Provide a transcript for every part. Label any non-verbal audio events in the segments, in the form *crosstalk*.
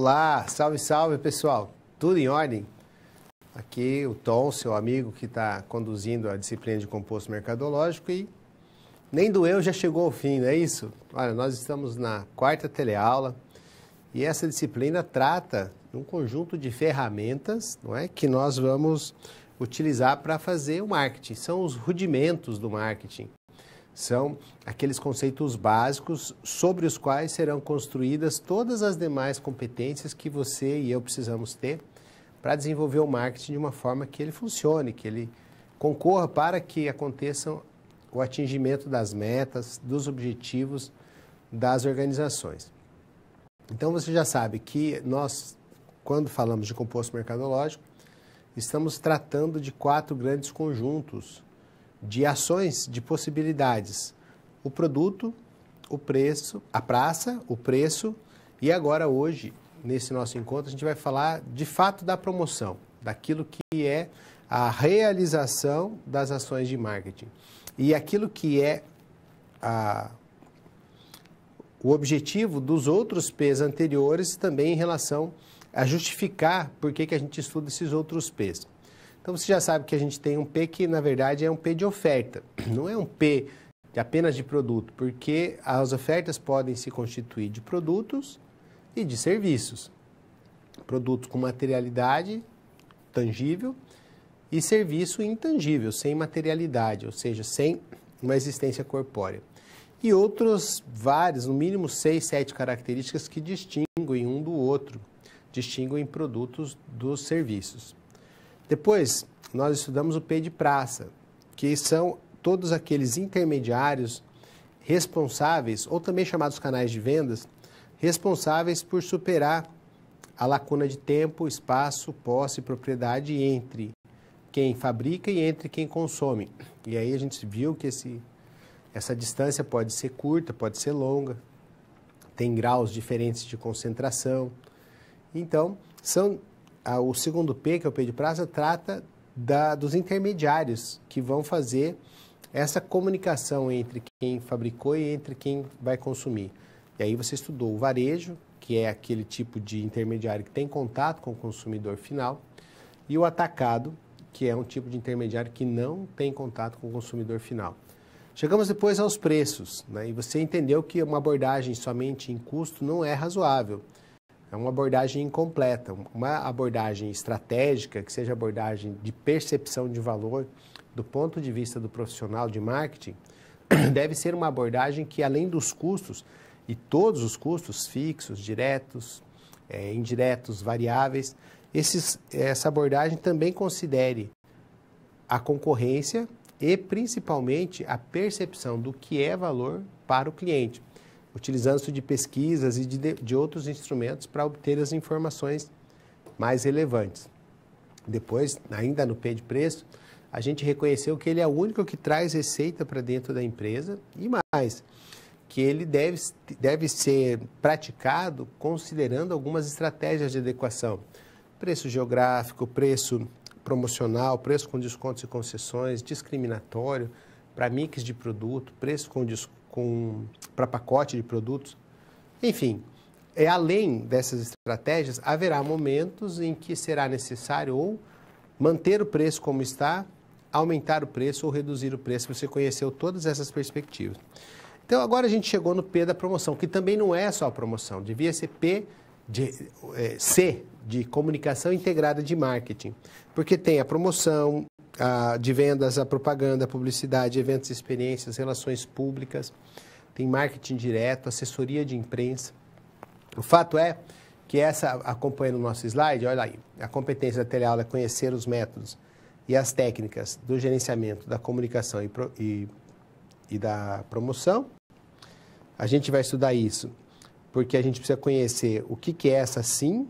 Olá, salve, salve pessoal, tudo em ordem? Aqui o Tom, seu amigo que está conduzindo a disciplina de composto mercadológico e nem do eu já chegou ao fim, não é isso? Olha, nós estamos na quarta teleaula e essa disciplina trata um conjunto de ferramentas não é, que nós vamos utilizar para fazer o marketing. São os rudimentos do marketing. São aqueles conceitos básicos sobre os quais serão construídas todas as demais competências que você e eu precisamos ter para desenvolver o marketing de uma forma que ele funcione, que ele concorra para que aconteçam o atingimento das metas, dos objetivos das organizações. Então você já sabe que nós, quando falamos de composto mercadológico, estamos tratando de quatro grandes conjuntos de ações, de possibilidades. O produto, o preço, a praça, o preço e agora hoje, nesse nosso encontro, a gente vai falar de fato da promoção, daquilo que é a realização das ações de marketing. E aquilo que é a, o objetivo dos outros P's anteriores também em relação a justificar por que, que a gente estuda esses outros P's. Então você já sabe que a gente tem um P que, na verdade, é um P de oferta, *clears throat* não é um P apenas de produto, porque as ofertas podem se constituir de produtos e de serviços. Produtos com materialidade tangível e serviço intangível, sem materialidade, ou seja, sem uma existência corpórea. E outros vários, no mínimo seis, sete características que distinguem um do outro, distinguem produtos dos serviços. Depois, nós estudamos o P de praça, que são todos aqueles intermediários responsáveis, ou também chamados canais de vendas, responsáveis por superar a lacuna de tempo, espaço, posse, e propriedade entre quem fabrica e entre quem consome. E aí a gente viu que esse, essa distância pode ser curta, pode ser longa, tem graus diferentes de concentração. Então, são o segundo P, que é o P de praça, trata da, dos intermediários que vão fazer essa comunicação entre quem fabricou e entre quem vai consumir. E aí você estudou o varejo, que é aquele tipo de intermediário que tem contato com o consumidor final, e o atacado, que é um tipo de intermediário que não tem contato com o consumidor final. Chegamos depois aos preços, né? e você entendeu que uma abordagem somente em custo não é razoável é uma abordagem incompleta. Uma abordagem estratégica, que seja abordagem de percepção de valor do ponto de vista do profissional de marketing, *clears throat* deve ser uma abordagem que, além dos custos, e todos os custos fixos, diretos, é, indiretos, variáveis, esses, essa abordagem também considere a concorrência e, principalmente, a percepção do que é valor para o cliente utilizando-se de pesquisas e de, de outros instrumentos para obter as informações mais relevantes. Depois, ainda no P de preço, a gente reconheceu que ele é o único que traz receita para dentro da empresa e mais, que ele deve, deve ser praticado considerando algumas estratégias de adequação. Preço geográfico, preço promocional, preço com descontos e concessões, discriminatório, para mix de produto, preço com, para pacote de produtos. Enfim, é, além dessas estratégias, haverá momentos em que será necessário ou manter o preço como está, aumentar o preço ou reduzir o preço. Você conheceu todas essas perspectivas. Então, agora a gente chegou no P da promoção, que também não é só promoção, devia ser P de, é, C, de comunicação integrada de marketing, porque tem a promoção, a, de vendas a propaganda, a publicidade, eventos e experiências, relações públicas, tem marketing direto, assessoria de imprensa. O fato é que essa, acompanha no nosso slide, olha aí, a competência da teleaula é conhecer os métodos e as técnicas do gerenciamento da comunicação e, pro, e, e da promoção. A gente vai estudar isso porque a gente precisa conhecer o que, que é essa SIM.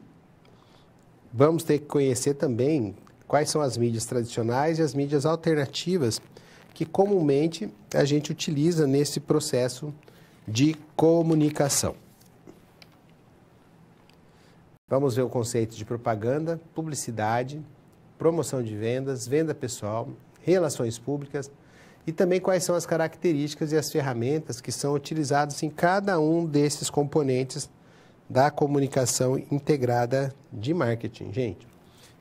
Vamos ter que conhecer também quais são as mídias tradicionais e as mídias alternativas que comumente a gente utiliza nesse processo de comunicação. Vamos ver o conceito de propaganda, publicidade, promoção de vendas, venda pessoal, relações públicas e também quais são as características e as ferramentas que são utilizadas em cada um desses componentes da comunicação integrada de marketing. Gente,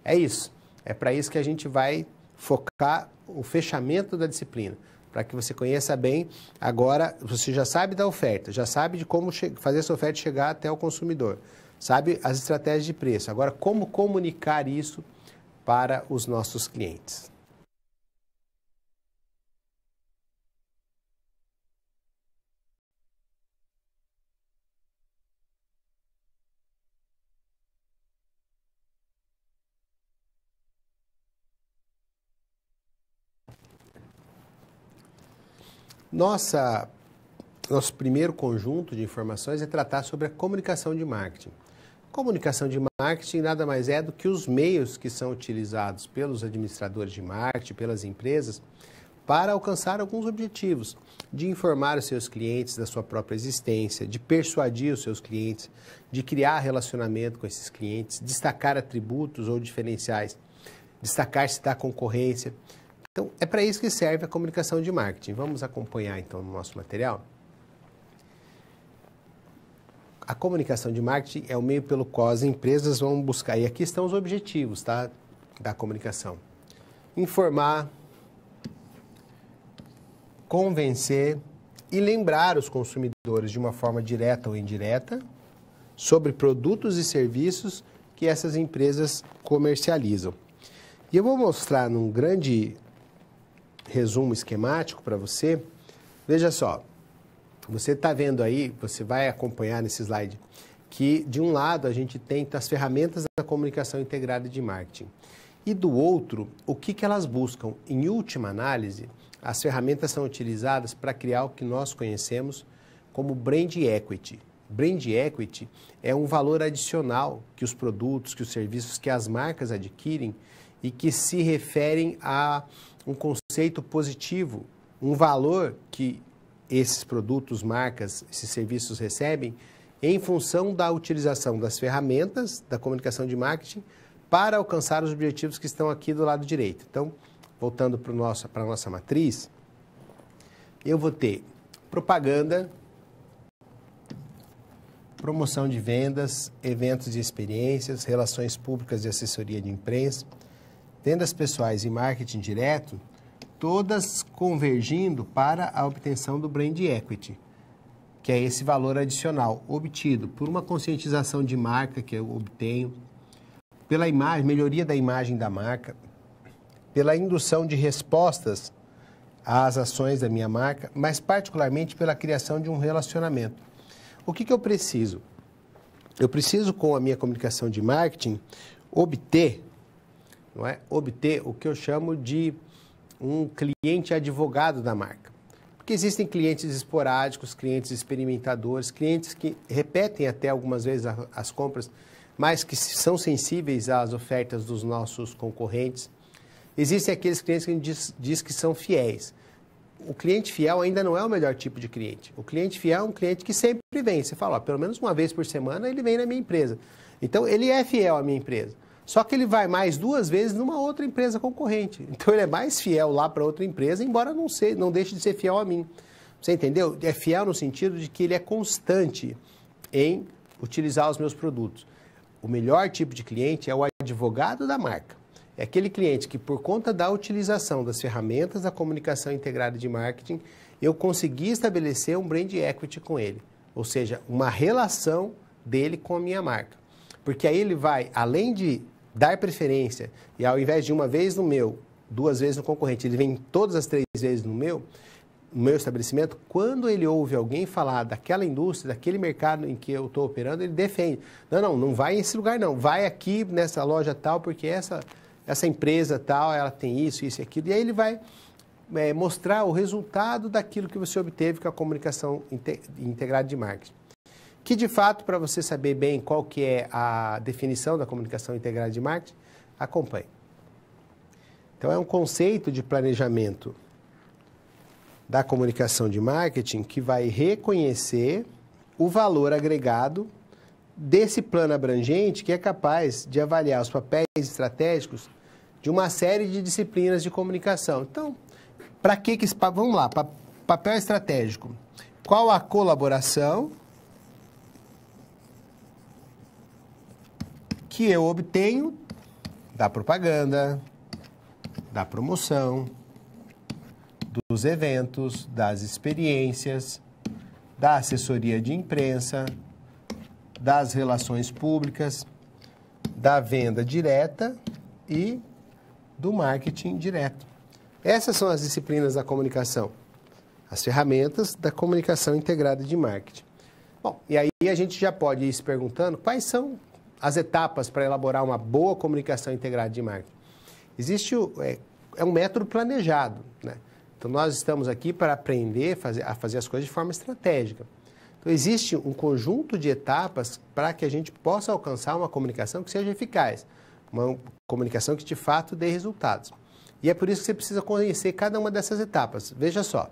é isso. É para isso que a gente vai focar o fechamento da disciplina, para que você conheça bem. Agora, você já sabe da oferta, já sabe de como fazer essa oferta chegar até o consumidor, sabe as estratégias de preço. Agora, como comunicar isso para os nossos clientes? Nossa, nosso primeiro conjunto de informações é tratar sobre a comunicação de marketing. Comunicação de marketing nada mais é do que os meios que são utilizados pelos administradores de marketing, pelas empresas, para alcançar alguns objetivos, de informar os seus clientes da sua própria existência, de persuadir os seus clientes, de criar relacionamento com esses clientes, destacar atributos ou diferenciais, destacar-se da concorrência. Então, é para isso que serve a comunicação de marketing. Vamos acompanhar então no nosso material. A comunicação de marketing é o meio pelo qual as empresas vão buscar, e aqui estão os objetivos tá, da comunicação: informar, convencer e lembrar os consumidores de uma forma direta ou indireta sobre produtos e serviços que essas empresas comercializam. E eu vou mostrar num grande resumo esquemático para você, veja só. Você está vendo aí, você vai acompanhar nesse slide, que de um lado a gente tem as ferramentas da comunicação integrada de marketing. E do outro, o que, que elas buscam? Em última análise, as ferramentas são utilizadas para criar o que nós conhecemos como brand equity. Brand equity é um valor adicional que os produtos, que os serviços, que as marcas adquirem e que se referem a um conceito conceito positivo, um valor que esses produtos, marcas, esses serviços recebem em função da utilização das ferramentas da comunicação de marketing para alcançar os objetivos que estão aqui do lado direito. Então, voltando para, nossa para a nossa matriz, eu vou ter propaganda, promoção de vendas, eventos e experiências, relações públicas e assessoria de imprensa, vendas pessoais e marketing direto todas convergindo para a obtenção do brand equity, que é esse valor adicional obtido por uma conscientização de marca que eu obtenho, pela imagem, melhoria da imagem da marca, pela indução de respostas às ações da minha marca, mas particularmente pela criação de um relacionamento. O que, que eu preciso? Eu preciso, com a minha comunicação de marketing, obter, não é? obter o que eu chamo de um cliente advogado da marca. Porque existem clientes esporádicos, clientes experimentadores, clientes que repetem até algumas vezes as compras, mas que são sensíveis às ofertas dos nossos concorrentes. Existem aqueles clientes que a gente diz, diz que são fiéis. O cliente fiel ainda não é o melhor tipo de cliente. O cliente fiel é um cliente que sempre vem. Você fala, ó, pelo menos uma vez por semana ele vem na minha empresa. Então, ele é fiel à minha empresa. Só que ele vai mais duas vezes numa outra empresa concorrente. Então ele é mais fiel lá para outra empresa, embora não, ser, não deixe de ser fiel a mim. Você entendeu? É fiel no sentido de que ele é constante em utilizar os meus produtos. O melhor tipo de cliente é o advogado da marca. É aquele cliente que, por conta da utilização das ferramentas da comunicação integrada de marketing, eu consegui estabelecer um brand equity com ele, ou seja, uma relação dele com a minha marca. Porque aí ele vai, além de dar preferência e ao invés de uma vez no meu, duas vezes no concorrente, ele vem todas as três vezes no meu, no meu estabelecimento, quando ele ouve alguém falar daquela indústria, daquele mercado em que eu estou operando, ele defende. Não, não, não vai nesse lugar não, vai aqui nessa loja tal, porque essa, essa empresa tal, ela tem isso, isso e aquilo. E aí ele vai é, mostrar o resultado daquilo que você obteve com a comunicação integrada de marketing que de fato, para você saber bem qual que é a definição da comunicação integrada de marketing, acompanhe. Então, é um conceito de planejamento da comunicação de marketing que vai reconhecer o valor agregado desse plano abrangente que é capaz de avaliar os papéis estratégicos de uma série de disciplinas de comunicação. Então, para que que vamos lá, papel estratégico. Qual a colaboração que eu obtenho da propaganda, da promoção, dos eventos, das experiências, da assessoria de imprensa, das relações públicas, da venda direta e do marketing direto. Essas são as disciplinas da comunicação, as ferramentas da comunicação integrada de marketing. Bom, e aí a gente já pode ir se perguntando quais são as etapas para elaborar uma boa comunicação integrada de marketing. Existe o, é, é um método planejado, né? Então nós estamos aqui para aprender fazer, a fazer as coisas de forma estratégica. Então existe um conjunto de etapas para que a gente possa alcançar uma comunicação que seja eficaz, uma comunicação que de fato dê resultados. E é por isso que você precisa conhecer cada uma dessas etapas. Veja só.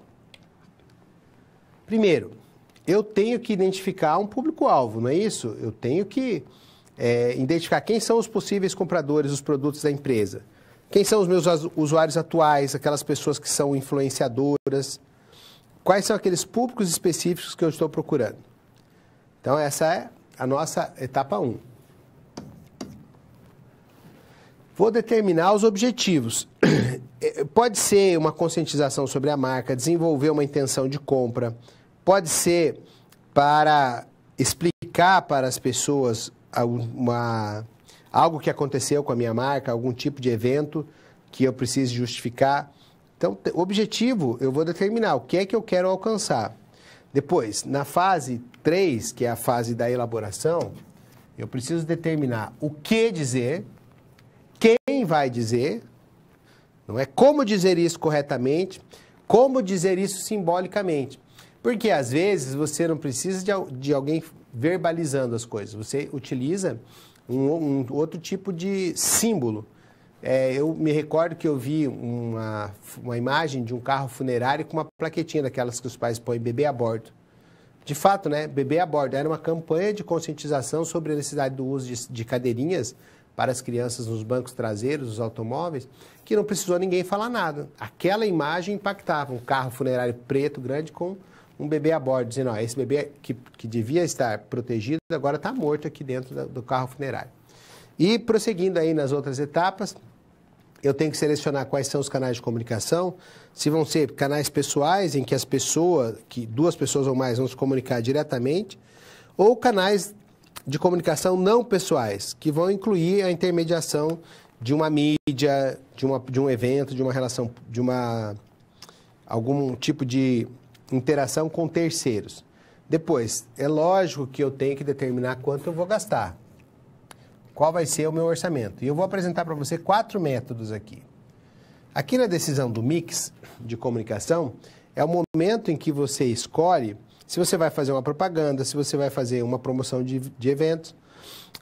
Primeiro, eu tenho que identificar um público-alvo, não é isso? Eu tenho que é, identificar quem são os possíveis compradores dos produtos da empresa. Quem são os meus usuários atuais, aquelas pessoas que são influenciadoras? Quais são aqueles públicos específicos que eu estou procurando? Então, essa é a nossa etapa 1. Um. Vou determinar os objetivos. *clears throat* Eh, pode ser uma conscientização sobre a marca, desenvolver uma intenção de compra, pode ser para explicar para as pessoas uma, algo que aconteceu com a minha marca, algum tipo de evento que eu precise justificar. Então, objetivo, eu vou determinar o que é que eu quero alcançar. Depois, na fase 3, que é a fase da elaboração, eu preciso determinar o que dizer, quem vai dizer, não é como dizer isso corretamente, como dizer isso simbolicamente. Porque às vezes você não precisa de, de alguém verbalizando as coisas, você utiliza um, um outro tipo de símbolo. É, eu me recordo que eu vi uma, uma imagem de um carro funerário com uma plaquetinha daquelas que os pais põem bebê a bordo. De fato, né, bebê a bordo era uma campanha de conscientização sobre a necessidade do uso de, de cadeirinhas para as crianças nos bancos traseiros dos automóveis, que não precisou ninguém falar nada. Aquela imagem impactava um carro funerário preto grande com um bebê a bordo, dizendo, ó, esse bebê que, que devia estar protegido agora está morto aqui dentro da, do carro funerário. E prosseguindo aí nas outras etapas, eu tenho que selecionar quais são os canais de comunicação, se vão ser canais pessoais em que as pessoas, que duas pessoas ou mais vão se comunicar diretamente, ou canais de comunicação não pessoais, que vão incluir a intermediação de uma mídia, de, uma, de um evento, de uma relação, de uma algum tipo de interação com terceiros. Depois, é lógico que eu tenho que determinar quanto eu vou gastar. Qual vai ser o meu orçamento? E eu vou apresentar para você quatro métodos aqui. Aqui na decisão do mix de comunicação, é o momento em que você escolhe se você vai fazer uma propaganda, se você vai fazer uma promoção de, de eventos,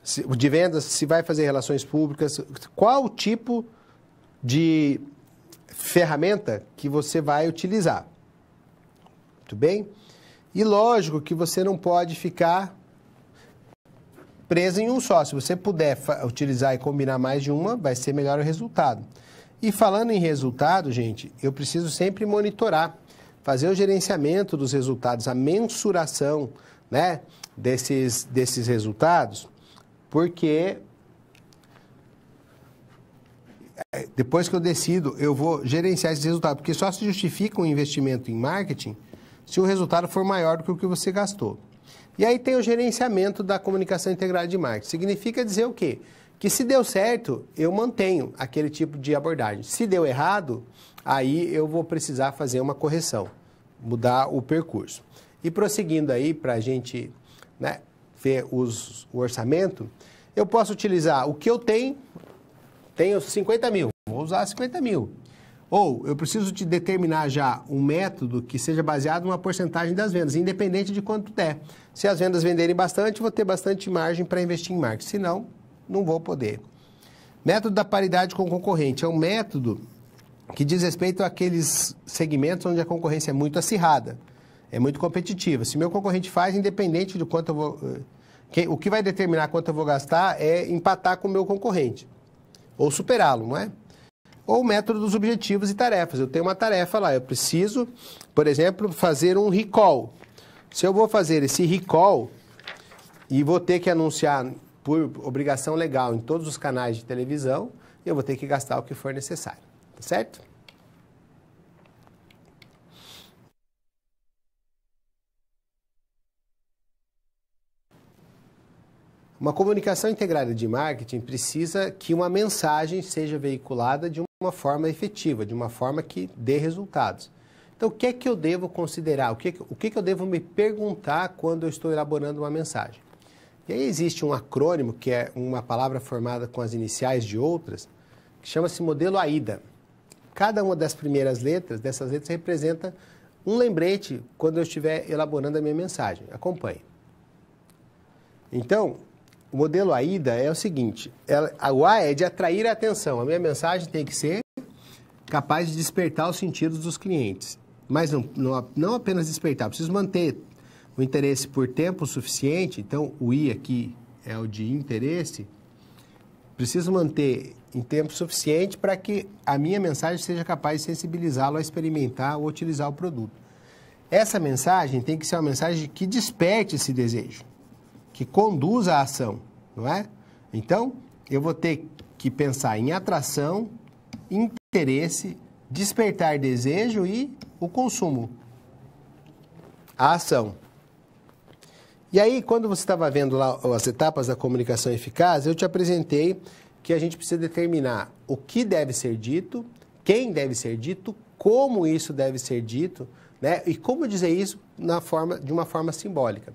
se, de vendas, se vai fazer relações públicas, qual tipo de ferramenta que você vai utilizar tudo bem? E lógico que você não pode ficar preso em um só. Se você puder utilizar e combinar mais de uma, vai ser melhor o resultado. E falando em resultado, gente, eu preciso sempre monitorar, fazer o gerenciamento dos resultados, a mensuração, né, desses, desses resultados, porque é, depois que eu decido, eu vou gerenciar esses resultados, porque só se justifica um investimento em marketing se o resultado for maior do que o que você gastou. E aí tem o gerenciamento da comunicação integrada de marketing. Significa dizer o quê? Que se deu certo, eu mantenho aquele tipo de abordagem. Se deu errado, aí eu vou precisar fazer uma correção, mudar o percurso. E prosseguindo aí, para a gente né, ver os, o orçamento, eu posso utilizar o que eu tenho, tenho 50 mil, vou usar 50 mil. Ou eu preciso te determinar já um método que seja baseado numa porcentagem das vendas, independente de quanto der. Se as vendas venderem bastante, vou ter bastante margem para investir em marketing. Se não, não vou poder. Método da paridade com o concorrente é um método que diz respeito àqueles segmentos onde a concorrência é muito acirrada, é muito competitiva. Se meu concorrente faz, independente de quanto eu vou. Eh, o que vai determinar quanto eu vou gastar é empatar com o meu concorrente ou superá-lo, não é? ou o método dos objetivos e tarefas. Eu tenho uma tarefa lá, eu preciso, por exemplo, fazer um recall. Se eu vou fazer esse recall e vou ter que anunciar por obrigação legal em todos os canais de televisão, eu vou ter que gastar o que for necessário, tá certo? Uma comunicação integrada de marketing precisa que uma mensagem seja veiculada de um uma forma efetiva, de uma forma que dê resultados. Então, o que é que eu devo considerar? O que, é o que, é que eu devo me perguntar quando eu estou elaborando uma mensagem? E aí existe um acrônimo, que é uma palavra formada com as iniciais de outras, que chama-se modelo AIDA. Cada uma das primeiras letras, dessas letras, representa um lembrete quando eu estiver elaborando a minha mensagem. Acompanhe. Então, o modelo AIDA é o seguinte: ela, o A é de atrair a atenção. A minha mensagem tem que ser capaz de despertar os sentidos dos clientes. Mas não, não, não apenas despertar, preciso manter o interesse por tempo suficiente. Então, o I aqui é o de interesse. Preciso manter em tempo suficiente para que a minha mensagem seja capaz de sensibilizá-lo a experimentar ou utilizar o produto. Essa mensagem tem que ser uma mensagem que desperte esse desejo que conduz a ação, não é? Então, eu vou ter que pensar em atração, interesse, despertar desejo e o consumo. A ação. E aí, quando você estava vendo lá as etapas da comunicação eficaz, eu te apresentei que a gente precisa determinar o que deve ser dito, quem deve ser dito, como isso deve ser dito, né? E como dizer isso na forma de uma forma simbólica.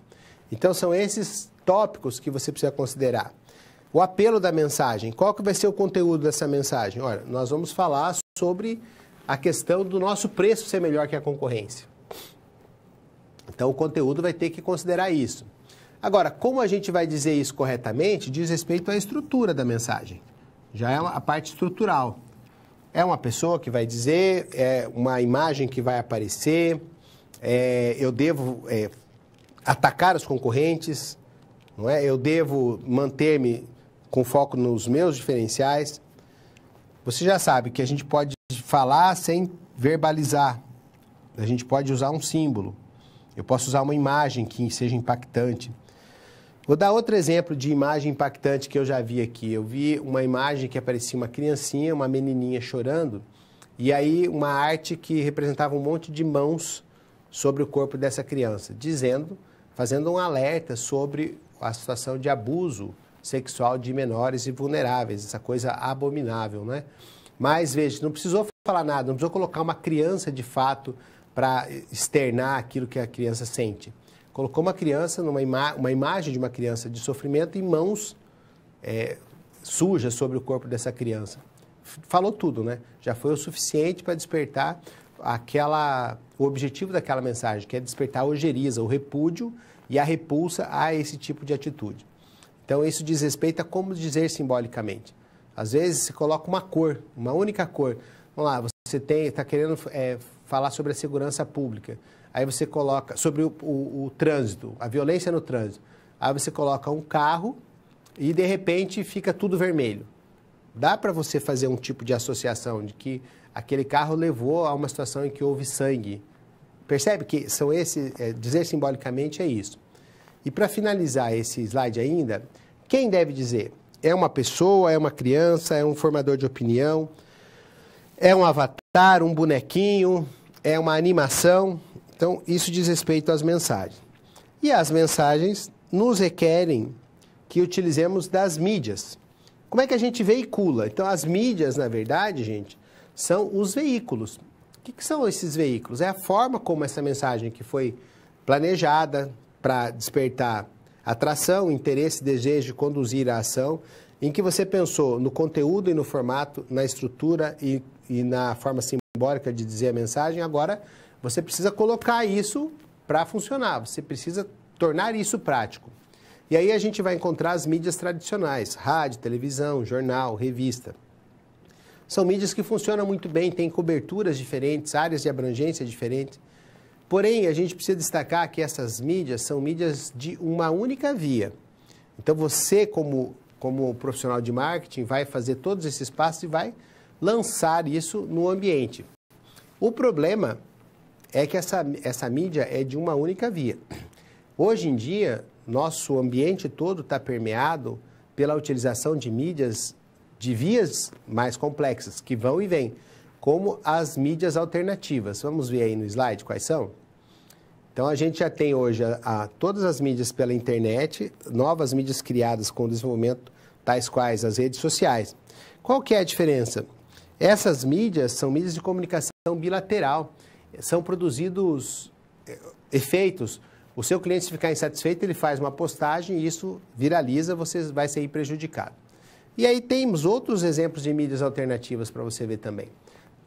Então são esses tópicos que você precisa considerar. O apelo da mensagem, qual que vai ser o conteúdo dessa mensagem? Olha, nós vamos falar sobre a questão do nosso preço ser melhor que a concorrência. Então o conteúdo vai ter que considerar isso. Agora, como a gente vai dizer isso corretamente, diz respeito à estrutura da mensagem. Já é a parte estrutural. É uma pessoa que vai dizer, é uma imagem que vai aparecer, é, eu devo é, atacar os concorrentes, não é? Eu devo manter-me com foco nos meus diferenciais. Você já sabe que a gente pode falar sem verbalizar. A gente pode usar um símbolo. Eu posso usar uma imagem que seja impactante. Vou dar outro exemplo de imagem impactante que eu já vi aqui. Eu vi uma imagem que aparecia uma criancinha, uma menininha chorando, e aí uma arte que representava um monte de mãos sobre o corpo dessa criança, dizendo fazendo um alerta sobre a situação de abuso sexual de menores e vulneráveis, essa coisa abominável, né? Mas veja, não precisou falar nada, não precisou colocar uma criança de fato para externar aquilo que a criança sente. Colocou uma criança, numa ima uma imagem de uma criança de sofrimento em mãos é, sujas sobre o corpo dessa criança. Falou tudo, né? Já foi o suficiente para despertar aquela o objetivo daquela mensagem, que é despertar a ojeriza, o repúdio e a repulsa a esse tipo de atitude. Então, isso diz respeito a como dizer simbolicamente. Às vezes, se coloca uma cor, uma única cor. Vamos lá, você está querendo é, falar sobre a segurança pública. Aí você coloca sobre o, o, o trânsito, a violência no trânsito. Aí você coloca um carro e, de repente, fica tudo vermelho. Dá para você fazer um tipo de associação de que aquele carro levou a uma situação em que houve sangue, Percebe que são esses é, dizer simbolicamente é isso. E para finalizar esse slide ainda, quem deve dizer? É uma pessoa, é uma criança, é um formador de opinião, é um avatar, um bonequinho, é uma animação. Então, isso diz respeito às mensagens. E as mensagens nos requerem que utilizemos das mídias. Como é que a gente veicula? Então, as mídias, na verdade, gente, são os veículos que, que são esses veículos? É a forma como essa mensagem que foi planejada para despertar atração, interesse, desejo de conduzir a ação, em que você pensou no conteúdo e no formato, na estrutura e, e na forma simbólica de dizer a mensagem, agora você precisa colocar isso para funcionar, você precisa tornar isso prático. E aí a gente vai encontrar as mídias tradicionais, rádio, televisão, jornal, revista. São mídias que funcionam muito bem, têm coberturas diferentes, áreas de abrangência diferentes. Porém, a gente precisa destacar que essas mídias são mídias de uma única via. Então, você, como, como profissional de marketing, vai fazer todos esses passos e vai lançar isso no ambiente. O problema é que essa, essa mídia é de uma única via. Hoje em dia, nosso ambiente todo está permeado pela utilização de mídias de vias mais complexas, que vão e vêm, como as mídias alternativas. Vamos ver aí no slide quais são? Então, a gente já tem hoje a, a, todas as mídias pela internet, novas mídias criadas com o desenvolvimento, tais quais as redes sociais. Qual que é a diferença? Essas mídias são mídias de comunicação bilateral, são produzidos eh, efeitos. O seu cliente, se ficar insatisfeito, ele faz uma postagem e isso viraliza, você vai ser prejudicado. E aí temos outros exemplos de mídias alternativas para você ver também.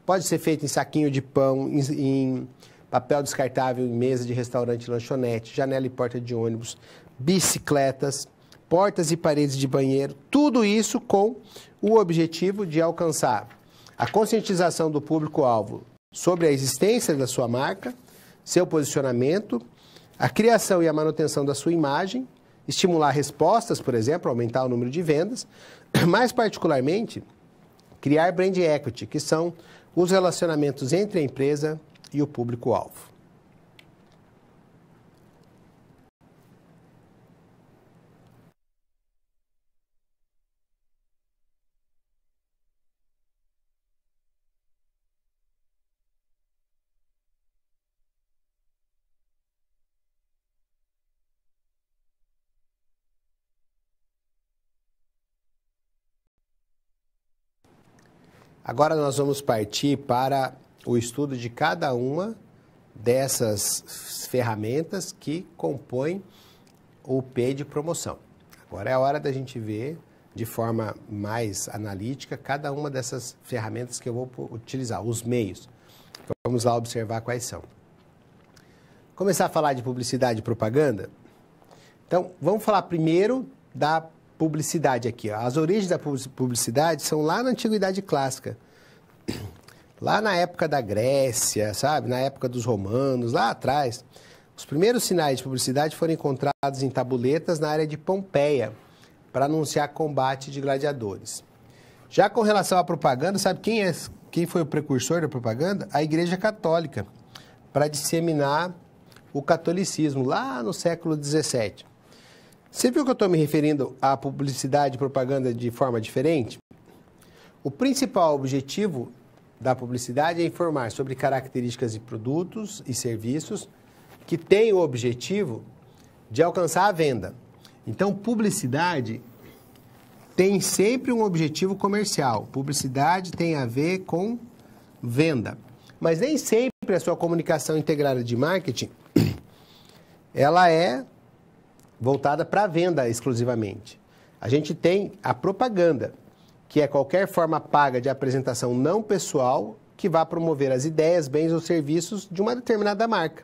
Pode ser feito em saquinho de pão, em, em papel descartável, em mesa de restaurante, lanchonete, janela e porta de ônibus, bicicletas, portas e paredes de banheiro, tudo isso com o objetivo de alcançar a conscientização do público-alvo sobre a existência da sua marca, seu posicionamento, a criação e a manutenção da sua imagem, estimular respostas, por exemplo, aumentar o número de vendas, *clears throat* Mais particularmente, criar brand equity, que são os relacionamentos entre a empresa e o público-alvo. Agora nós vamos partir para o estudo de cada uma dessas ferramentas que compõem o P de promoção. Agora é a hora da gente ver de forma mais analítica cada uma dessas ferramentas que eu vou utilizar, os meios. Então, vamos lá observar quais são. Começar a falar de publicidade e propaganda? Então, vamos falar primeiro da publicidade aqui. Ó. As origens da publicidade são lá na Antiguidade Clássica. *clears throat* Lá na época da Grécia, sabe? Na época dos romanos, lá atrás. Os primeiros sinais de publicidade foram encontrados em tabuletas na área de Pompeia, para anunciar combate de gladiadores. Já com relação à propaganda, sabe quem, é, quem foi o precursor da propaganda? A Igreja Católica, para disseminar o catolicismo lá no século XVII. Você viu que eu estou me referindo à publicidade e propaganda de forma diferente? O principal objetivo da publicidade é informar sobre características de produtos e serviços que têm o objetivo de alcançar a venda. Então, publicidade tem sempre um objetivo comercial. Publicidade tem a ver com venda. Mas nem sempre a sua comunicação integrada de marketing *clears throat* ela é voltada para venda exclusivamente. A gente tem a propaganda, que é qualquer forma paga de apresentação não pessoal que vá promover as ideias, bens ou serviços de uma determinada marca.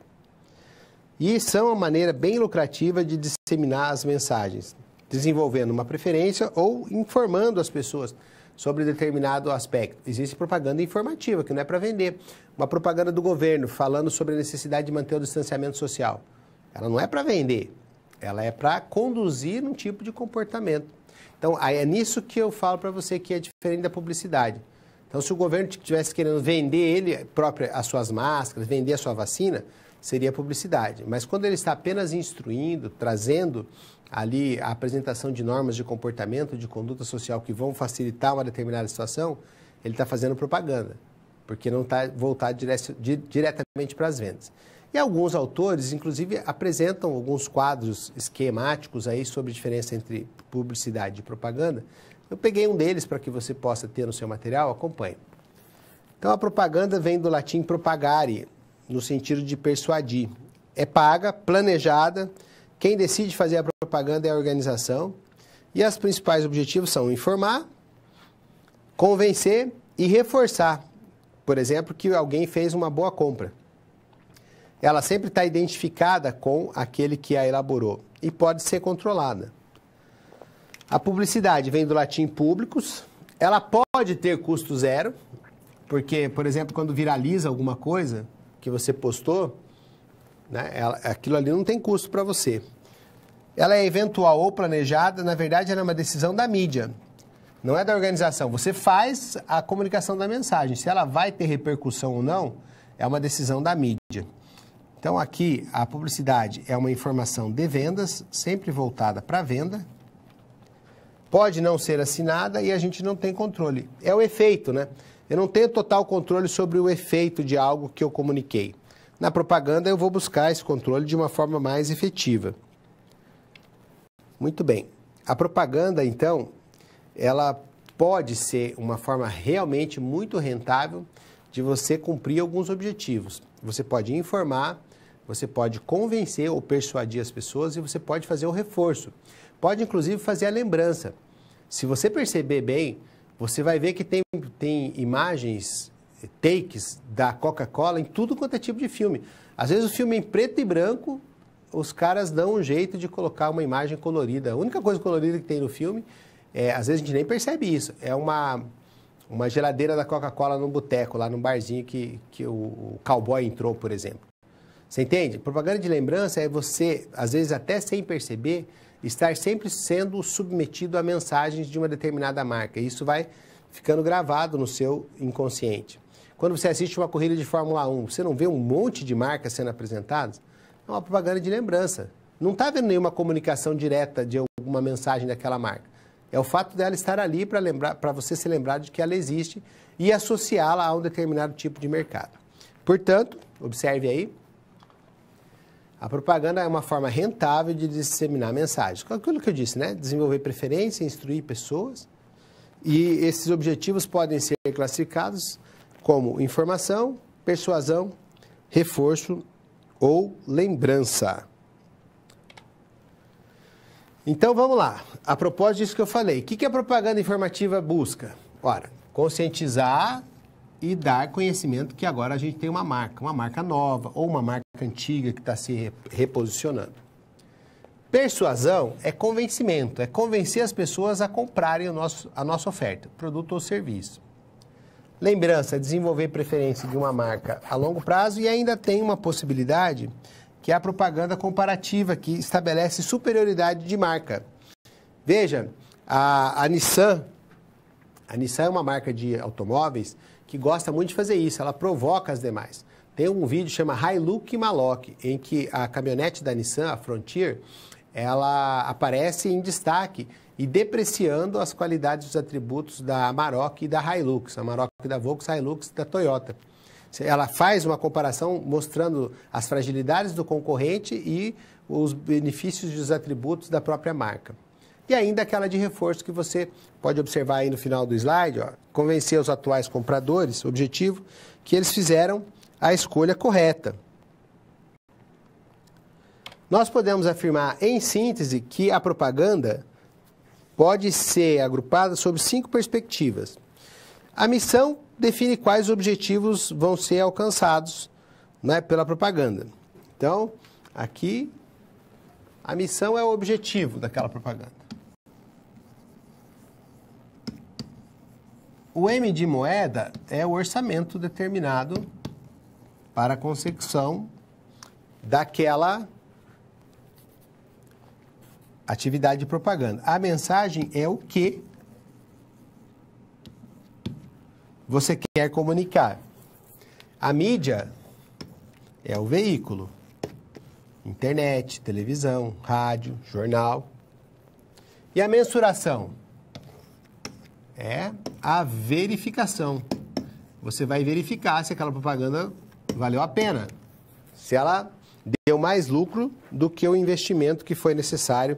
E são uma maneira bem lucrativa de disseminar as mensagens, desenvolvendo uma preferência ou informando as pessoas sobre determinado aspecto. Existe propaganda informativa, que não é para vender. Uma propaganda do governo falando sobre a necessidade de manter o distanciamento social. Ela não é para vender, ela é para conduzir um tipo de comportamento. Então, é nisso que eu falo para você que é diferente da publicidade. Então, se o governo estivesse querendo vender ele eh, próprio as suas máscaras, vender a sua vacina, seria publicidade. Mas quando ele está apenas instruindo, trazendo ali a apresentação de normas de comportamento, de conduta social que vão facilitar uma determinada situação, ele está fazendo propaganda, porque não está voltado dire diretamente para as vendas. E alguns autores, inclusive, apresentam alguns quadros esquemáticos aí sobre a diferença entre publicidade e propaganda. Eu peguei um deles para que você possa ter no seu material, acompanhe. Então, a propaganda vem do latim propagare, no sentido de persuadir. É paga, planejada, quem decide fazer a propaganda é a organização. E as principais objetivos são informar, convencer e reforçar, por exemplo, que alguém fez uma boa compra ela sempre está identificada com aquele que a elaborou e pode ser controlada. A publicidade vem do latim públicos, ela pode ter custo zero, porque, por exemplo, quando viraliza alguma coisa que você postou, né, ela, aquilo ali não tem custo para você. Ela é eventual ou planejada, na verdade, ela é uma decisão da mídia, não é da organização. Você faz a comunicação da mensagem. Se ela vai ter repercussão ou não, é uma decisão da mídia. Então, aqui a publicidade é uma informação de vendas, sempre voltada para a venda. Pode não ser assinada e a gente não tem controle. É o efeito, né? Eu não tenho total controle sobre o efeito de algo que eu comuniquei. Na propaganda, eu vou buscar esse controle de uma forma mais efetiva. Muito bem. A propaganda, então, ela pode ser uma forma realmente muito rentável de você cumprir alguns objetivos. Você pode informar, você pode convencer ou persuadir as pessoas e você pode fazer o reforço. Pode, inclusive, fazer a lembrança. Se você perceber bem, você vai ver que tem, tem imagens, takes da Coca-Cola em tudo quanto é tipo de filme. Às vezes o filme é em preto e branco, os caras dão um jeito de colocar uma imagem colorida. A única coisa colorida que tem no filme, é, às vezes a gente nem percebe isso, é uma, uma geladeira da Coca-Cola num boteco, lá num barzinho que, que o, o cowboy entrou, por exemplo. Você entende? Propaganda de lembrança é você, às vezes até sem perceber, estar sempre sendo submetido a mensagens de uma determinada marca. Isso vai ficando gravado no seu inconsciente. Quando você assiste uma corrida de Fórmula 1, você não vê um monte de marcas sendo apresentadas? É uma propaganda de lembrança. Não está vendo nenhuma comunicação direta de alguma mensagem daquela marca. É o fato dela estar ali para lembrar, para você se lembrar de que ela existe e associá-la a um determinado tipo de mercado. Portanto, observe aí, a propaganda é uma forma rentável de disseminar mensagens. Aquilo que eu disse, né? Desenvolver preferência, instruir pessoas. E esses objetivos podem ser classificados como informação, persuasão, reforço ou lembrança. Então vamos lá. A propósito disso que eu falei, o que a propaganda informativa busca? Ora, conscientizar e dar conhecimento que agora a gente tem uma marca, uma marca nova ou uma marca antiga que está se reposicionando. Persuasão é convencimento, é convencer as pessoas a comprarem o nosso, a nossa oferta, produto ou serviço. Lembrança desenvolver preferência de uma marca a longo prazo e ainda tem uma possibilidade que é a propaganda comparativa, que estabelece superioridade de marca. Veja, a, a Nissan, a Nissan é uma marca de automóveis que gosta muito de fazer isso, ela provoca as demais. Tem um vídeo chamado chama Hilux Maloc, em que a caminhonete da Nissan, a Frontier, ela aparece em destaque e depreciando as qualidades dos atributos da Amarok e da Hilux, a Amarok da Volks, a Hilux da Toyota. Ela faz uma comparação mostrando as fragilidades do concorrente e os benefícios e os atributos da própria marca e ainda aquela de reforço que você pode observar aí no final do slide, ó, convencer os atuais compradores, objetivo, que eles fizeram a escolha correta. Nós podemos afirmar, em síntese, que a propaganda pode ser agrupada sob cinco perspectivas. A missão define quais objetivos vão ser alcançados né, pela propaganda. Então, aqui, a missão é o objetivo daquela propaganda. O M de moeda é o orçamento determinado para a consecução daquela atividade de propaganda. A mensagem é o que você quer comunicar. A mídia é o veículo. Internet, televisão, rádio, jornal. E a mensuração? é a verificação. Você vai verificar se aquela propaganda valeu a pena. Se ela deu mais lucro do que o investimento que foi necessário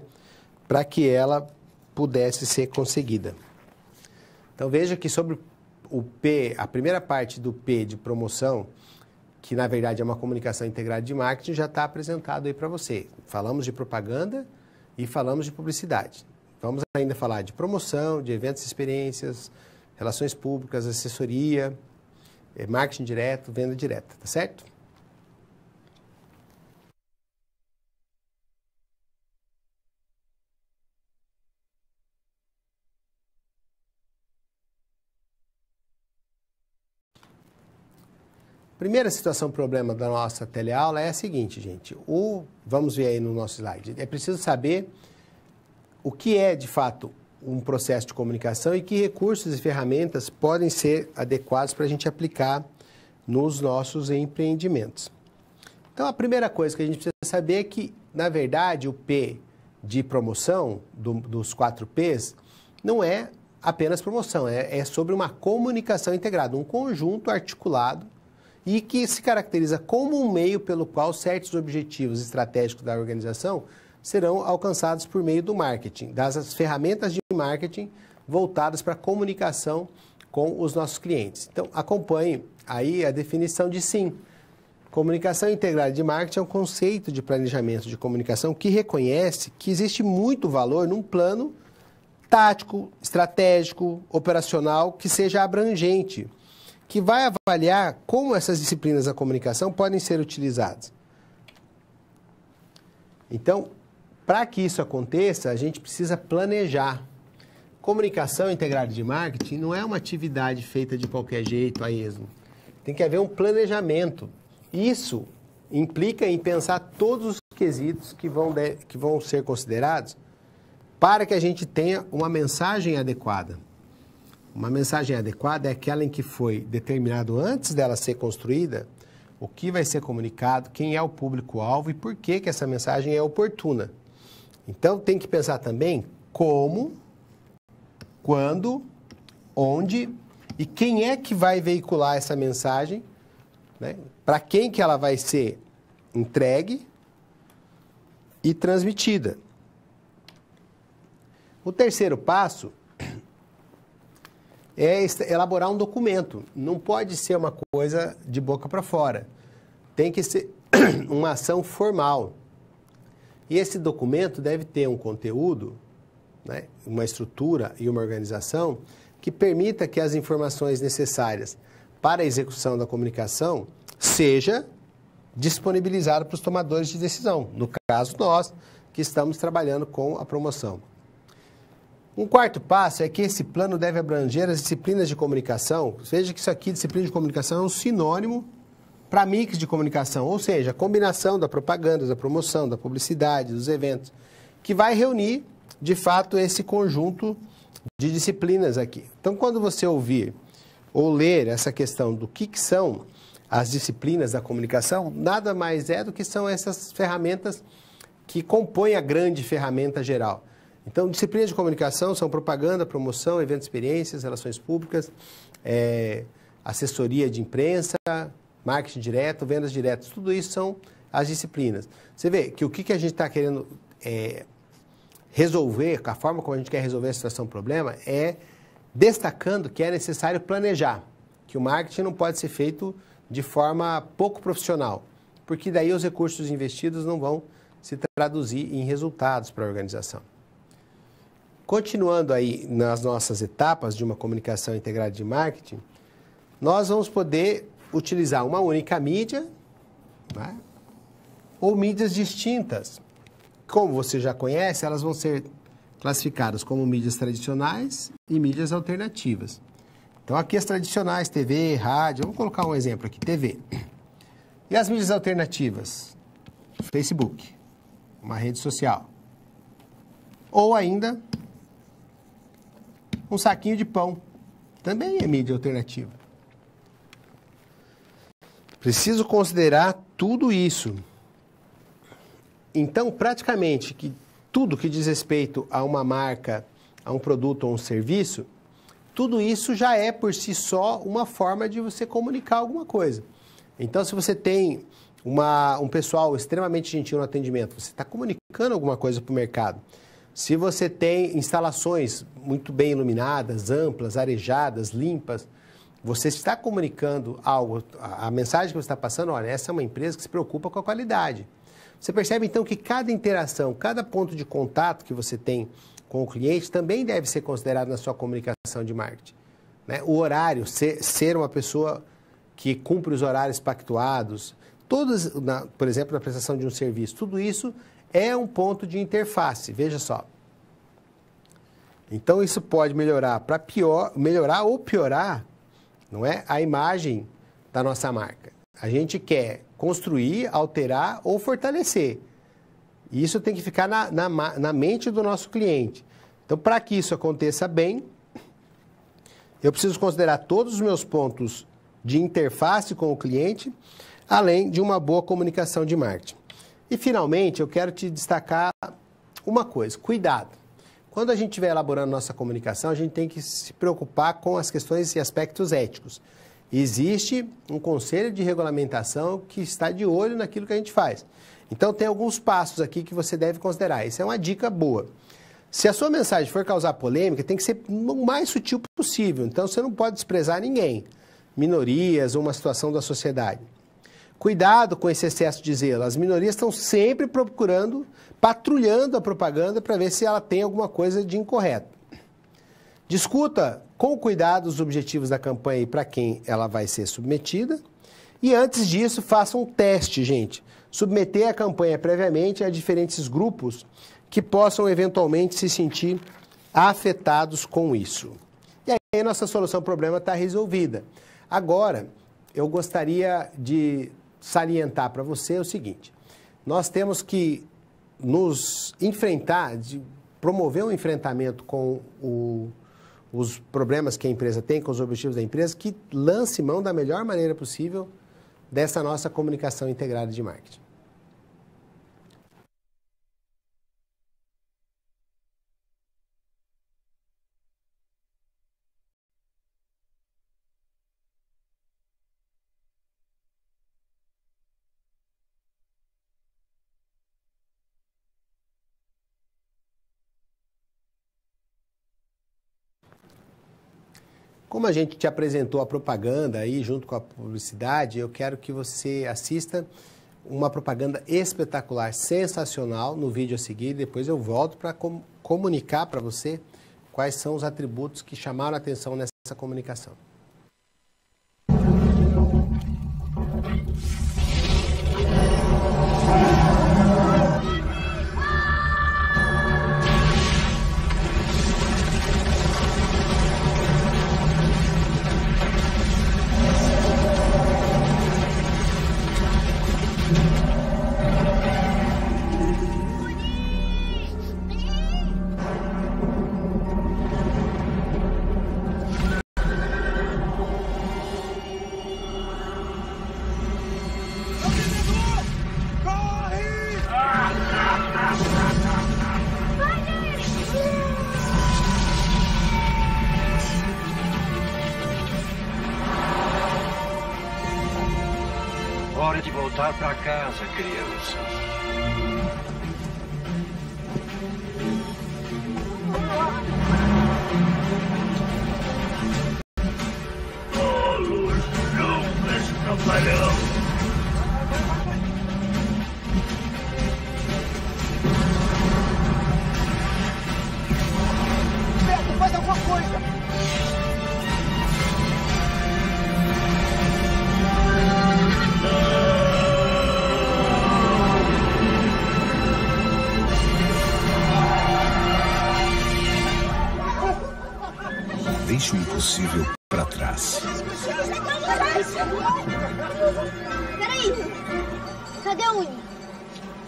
para que ela pudesse ser conseguida. Então veja que sobre o P, a primeira parte do P de promoção, que na verdade é uma comunicação integrada de marketing, já está apresentado aí para você. Falamos de propaganda e falamos de publicidade. Vamos ainda falar de promoção, de eventos e experiências, relações públicas, assessoria, eh, marketing direto, venda direta, tá certo? Primeira situação problema da nossa teleaula é a seguinte, gente. O, vamos ver aí no nosso slide. É preciso saber o que é de fato um processo de comunicação e que recursos e ferramentas podem ser adequados para a gente aplicar nos nossos empreendimentos. Então, a primeira coisa que a gente precisa saber é que, na verdade, o P de promoção, do, dos quatro Ps, não é apenas promoção, é, é sobre uma comunicação integrada, um conjunto articulado e que se caracteriza como um meio pelo qual certos objetivos estratégicos da organização serão alcançados por meio do marketing, das ferramentas de marketing voltadas para comunicação com os nossos clientes. Então, acompanhe aí a definição de SIM. Comunicação integrada de marketing é um conceito de planejamento de comunicação que reconhece que existe muito valor num plano tático, estratégico, operacional que seja abrangente, que vai avaliar como essas disciplinas da comunicação podem ser utilizadas. Então, para que isso aconteça, a gente precisa planejar. Comunicação integrada de marketing não é uma atividade feita de qualquer jeito, a esmo. Tem que haver um planejamento. Isso implica em pensar todos os quesitos que vão, de, que vão ser considerados para que a gente tenha uma mensagem adequada. Uma mensagem adequada é aquela em que foi determinado antes dela ser construída o que vai ser comunicado, quem é o público-alvo e por que, que essa mensagem é oportuna. Então tem que pensar também como, quando, onde e quem é que vai veicular essa mensagem, né? para quem que ela vai ser entregue e transmitida. O terceiro passo *clears throat* é elaborar um documento. Não pode ser uma coisa de boca para fora. Tem que ser *clears throat* uma ação formal. E esse documento deve ter um conteúdo, né, uma estrutura e uma organização que permita que as informações necessárias para a execução da comunicação seja disponibilizada para os tomadores de decisão, no caso nós, que estamos trabalhando com a promoção. Um quarto passo é que esse plano deve abranger as disciplinas de comunicação. Veja que isso aqui, disciplina de comunicação, é um sinônimo para mix de comunicação, ou seja, a combinação da propaganda, da promoção, da publicidade, dos eventos, que vai reunir, de fato, esse conjunto de disciplinas aqui. Então, quando você ouvir ou ler essa questão do que, que são as disciplinas da comunicação, nada mais é do que são essas ferramentas que compõem a grande ferramenta geral. Então, disciplinas de comunicação são propaganda, promoção, eventos, experiências, relações públicas, é, assessoria de imprensa, marketing direto, vendas diretas, tudo isso são as disciplinas. Você vê que o que, a gente está querendo é, resolver, a forma como a gente quer resolver a situação problema, é destacando que é necessário planejar, que o marketing não pode ser feito de forma pouco profissional, porque daí os recursos investidos não vão se traduzir em resultados para a organização. Continuando aí nas nossas etapas de uma comunicação integrada de marketing, nós vamos poder utilizar uma única mídia né? ou mídias distintas. Como você já conhece, elas vão ser classificadas como mídias tradicionais e mídias alternativas. Então, aqui as tradicionais, TV, rádio, vamos colocar um exemplo aqui, TV. E as mídias alternativas? Facebook, uma rede social. Ou ainda, um saquinho de pão. Também é mídia alternativa. Preciso considerar tudo isso. Então, praticamente, que tudo que diz respeito a uma marca, a um produto ou um serviço, tudo isso já é por si só uma forma de você comunicar alguma coisa. Então, se você tem uma, um pessoal extremamente gentil no atendimento, você está comunicando alguma coisa para o mercado. Se você tem instalações muito bem iluminadas, amplas, arejadas, limpas, você está comunicando algo, a mensagem que você está passando, olha, essa é uma empresa que se preocupa com a qualidade. Você percebe então que cada interação, cada ponto de contato que você tem com o cliente também deve ser considerado na sua comunicação de marketing. Né? O horário, ser, ser uma pessoa que cumpre os horários pactuados, todos, na, por exemplo, na prestação de um serviço, tudo isso é um ponto de interface. Veja só. Então isso pode melhorar para pior, melhorar ou piorar não é a imagem da nossa marca. A gente quer construir, alterar ou fortalecer. E isso tem que ficar na, na, na mente do nosso cliente. Então, para que isso aconteça bem, eu preciso considerar todos os meus pontos de interface com o cliente, além de uma boa comunicação de marketing. E, finalmente, eu quero te destacar uma coisa: cuidado. Quando a gente estiver elaborando nossa comunicação, a gente tem que se preocupar com as questões e aspectos éticos. Existe um conselho de regulamentação que está de olho naquilo que a gente faz. Então, tem alguns passos aqui que você deve considerar. Isso é uma dica boa. Se a sua mensagem for causar polêmica, tem que ser o mais sutil possível. Então, você não pode desprezar ninguém, minorias ou uma situação da sociedade. Cuidado com esse excesso de zelo. As minorias estão sempre procurando, patrulhando a propaganda para ver se ela tem alguma coisa de incorreto. Discuta com cuidado os objetivos da campanha e para quem ela vai ser submetida. E antes disso, faça um teste, gente. Submeter a campanha previamente a diferentes grupos que possam eventualmente se sentir afetados com isso. E aí, nossa solução problema está resolvida. Agora, eu gostaria de salientar para você é o seguinte: nós temos que nos enfrentar, promover um enfrentamento com o, os problemas que a empresa tem, com os objetivos da empresa, que lance mão da melhor maneira possível dessa nossa comunicação integrada de marketing. Como a gente te apresentou a propaganda aí junto com a publicidade, eu quero que você assista uma propaganda espetacular, sensacional no vídeo a seguir. Depois eu volto para com comunicar para você quais são os atributos que chamaram a atenção nessa comunicação. voltar para casa, crianças.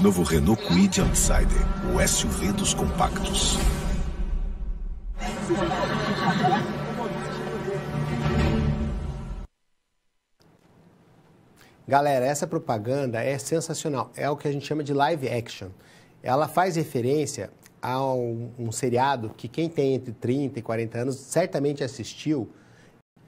Novo Renault Kwid Outsider, o SUV dos compactos. Galera, essa propaganda é sensacional. É o que a gente chama de live action. Ela faz referência a um, um seriado que quem tem entre 30 e 40 anos certamente assistiu,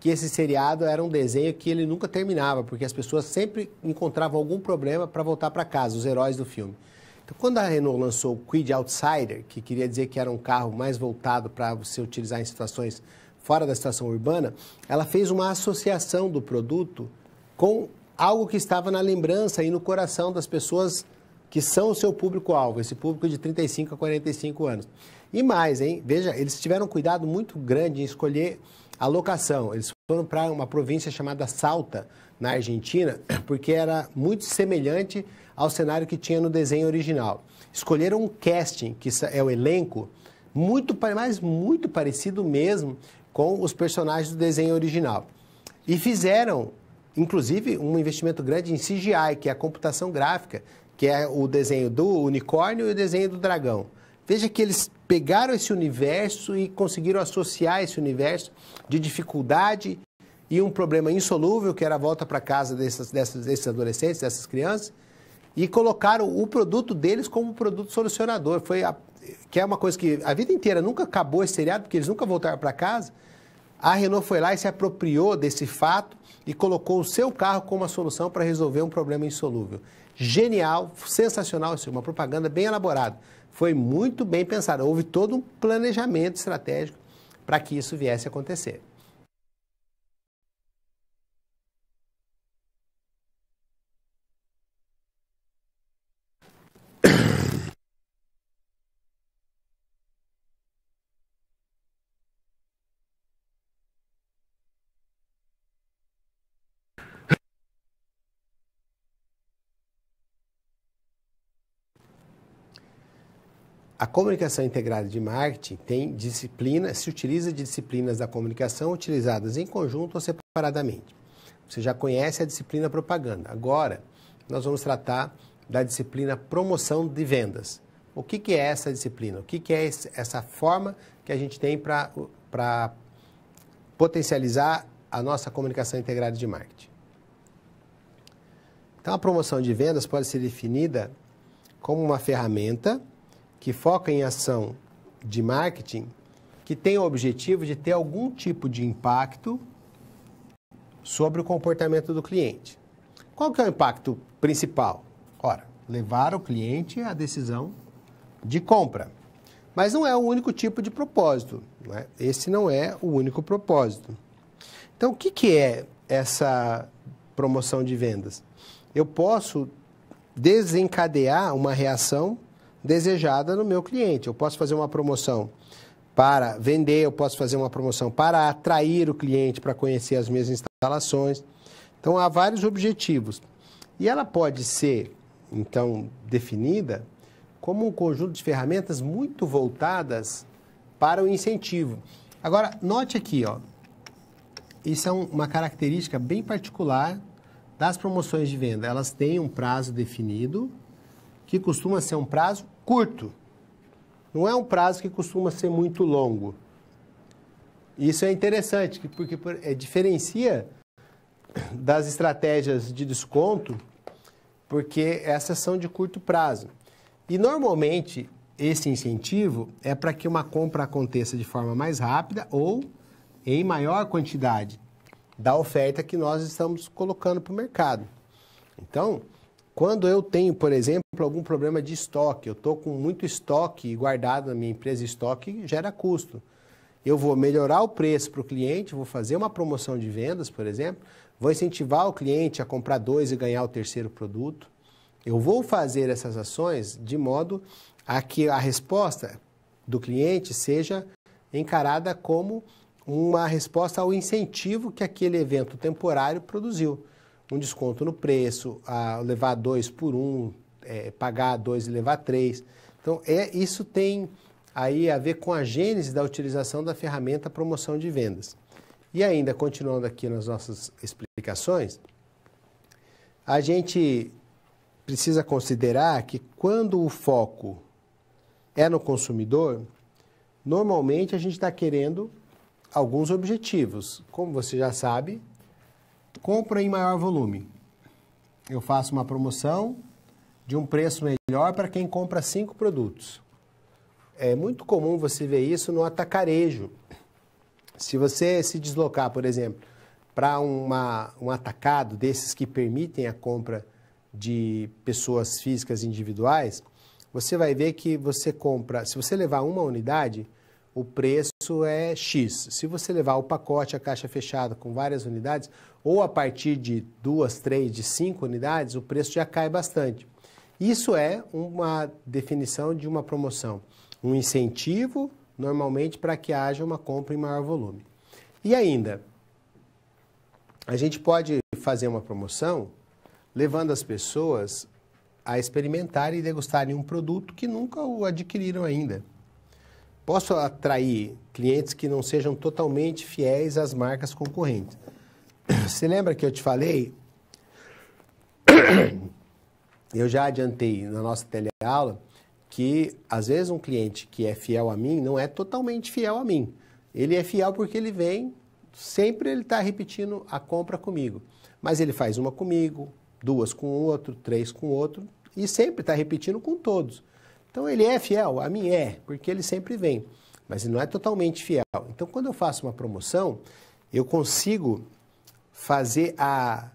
que esse seriado era um desenho que ele nunca terminava, porque as pessoas sempre encontravam algum problema para voltar para casa, os heróis do filme. Então, quando a Renault lançou o Quid Outsider, que queria dizer que era um carro mais voltado para você utilizar em situações fora da situação urbana, ela fez uma associação do produto com algo que estava na lembrança e no coração das pessoas que são o seu público-alvo, esse público de 35 a 45 anos. E mais, hein? Veja, eles tiveram um cuidado muito grande em escolher a locação. Eles foram para uma província chamada Salta, na Argentina, *clears throat* porque era muito semelhante ao cenário que tinha no desenho original. Escolheram um casting, que é o elenco, muito, mas muito parecido mesmo com os personagens do desenho original. E fizeram, inclusive, um investimento grande em CGI, que é a computação gráfica, que é o desenho do unicórnio e o desenho do dragão. Veja que eles pegaram esse universo e conseguiram associar esse universo de dificuldade e um problema insolúvel, que era a volta para casa dessas, dessas, desses adolescentes, dessas crianças, e colocaram o produto deles como produto solucionador. Foi a, que é uma coisa que a vida inteira nunca acabou esse seriado, porque eles nunca voltaram para casa. A Renault foi lá e se apropriou desse fato e colocou o seu carro como a solução para resolver um problema insolúvel genial, sensacional, é uma propaganda bem elaborada. Foi muito bem pensada, houve todo um planejamento estratégico para que isso viesse a acontecer. A comunicação integrada de marketing tem disciplina se utiliza de disciplinas da comunicação utilizadas em conjunto ou separadamente. Você já conhece a disciplina propaganda. Agora, nós vamos tratar da disciplina promoção de vendas. O que, que é essa disciplina? O que, que é essa forma que a gente tem para potencializar a nossa comunicação integrada de marketing? Então, a promoção de vendas pode ser definida como uma ferramenta que foca em ação de marketing que tem o objetivo de ter algum tipo de impacto sobre o comportamento do cliente. Qual que é o impacto principal? Ora, levar o cliente à decisão de compra. Mas não é o único tipo de propósito. Né? Esse não é o único propósito. Então, o que, que é essa promoção de vendas? Eu posso desencadear uma reação desejada no meu cliente. Eu posso fazer uma promoção para vender, eu posso fazer uma promoção para atrair o cliente para conhecer as minhas instalações. Então há vários objetivos. E ela pode ser então definida como um conjunto de ferramentas muito voltadas para o incentivo. Agora, note aqui, ó, isso é uma característica bem particular das promoções de venda. Elas têm um prazo definido, que costuma ser um prazo curto. Não é um prazo que costuma ser muito longo. Isso é interessante, porque é, diferencia das estratégias de desconto, porque essas são de curto prazo. E normalmente esse incentivo é para que uma compra aconteça de forma mais rápida ou em maior quantidade da oferta que nós estamos colocando para o mercado. Então, quando eu tenho, por exemplo, algum problema de estoque, eu estou com muito estoque guardado na minha empresa, estoque gera custo. Eu vou melhorar o preço para o cliente, vou fazer uma promoção de vendas, por exemplo, vou incentivar o cliente a comprar dois e ganhar o terceiro produto. Eu vou fazer essas ações de modo a que a resposta do cliente seja encarada como uma resposta ao incentivo que aquele evento temporário produziu um desconto no preço, a levar dois por um, é, pagar dois e levar três. Então, é, isso tem aí a ver com a gênese da utilização da ferramenta promoção de vendas. E ainda, continuando aqui nas nossas explicações, a gente precisa considerar que quando o foco é no consumidor, normalmente a gente está querendo alguns objetivos. Como você já sabe, compra em maior volume. Eu faço uma promoção de um preço melhor para quem compra cinco produtos. É muito comum você ver isso no atacarejo. Se você se deslocar, por exemplo, para um atacado desses que permitem a compra de pessoas físicas individuais, você vai ver que você compra, se você levar uma unidade, o preço é X. Se você levar o pacote, a caixa fechada com várias unidades, ou a partir de duas, três, de cinco unidades, o preço já cai bastante. Isso é uma definição de uma promoção, um incentivo normalmente para que haja uma compra em maior volume. E ainda, a gente pode fazer uma promoção levando as pessoas a experimentarem e degustarem um produto que nunca o adquiriram ainda. Posso atrair clientes que não sejam totalmente fiéis às marcas concorrentes. *coughs* Você lembra que eu te falei? *coughs* Eu já adiantei na nossa teleaula que às vezes um cliente que é fiel a mim não é totalmente fiel a mim. Ele é fiel porque ele vem, sempre ele está repetindo a compra comigo. Mas ele faz uma comigo, duas com o outro, três com o outro, e sempre está repetindo com todos. Então ele é fiel, a mim é, porque ele sempre vem, mas ele não é totalmente fiel. Então quando eu faço uma promoção, eu consigo fazer a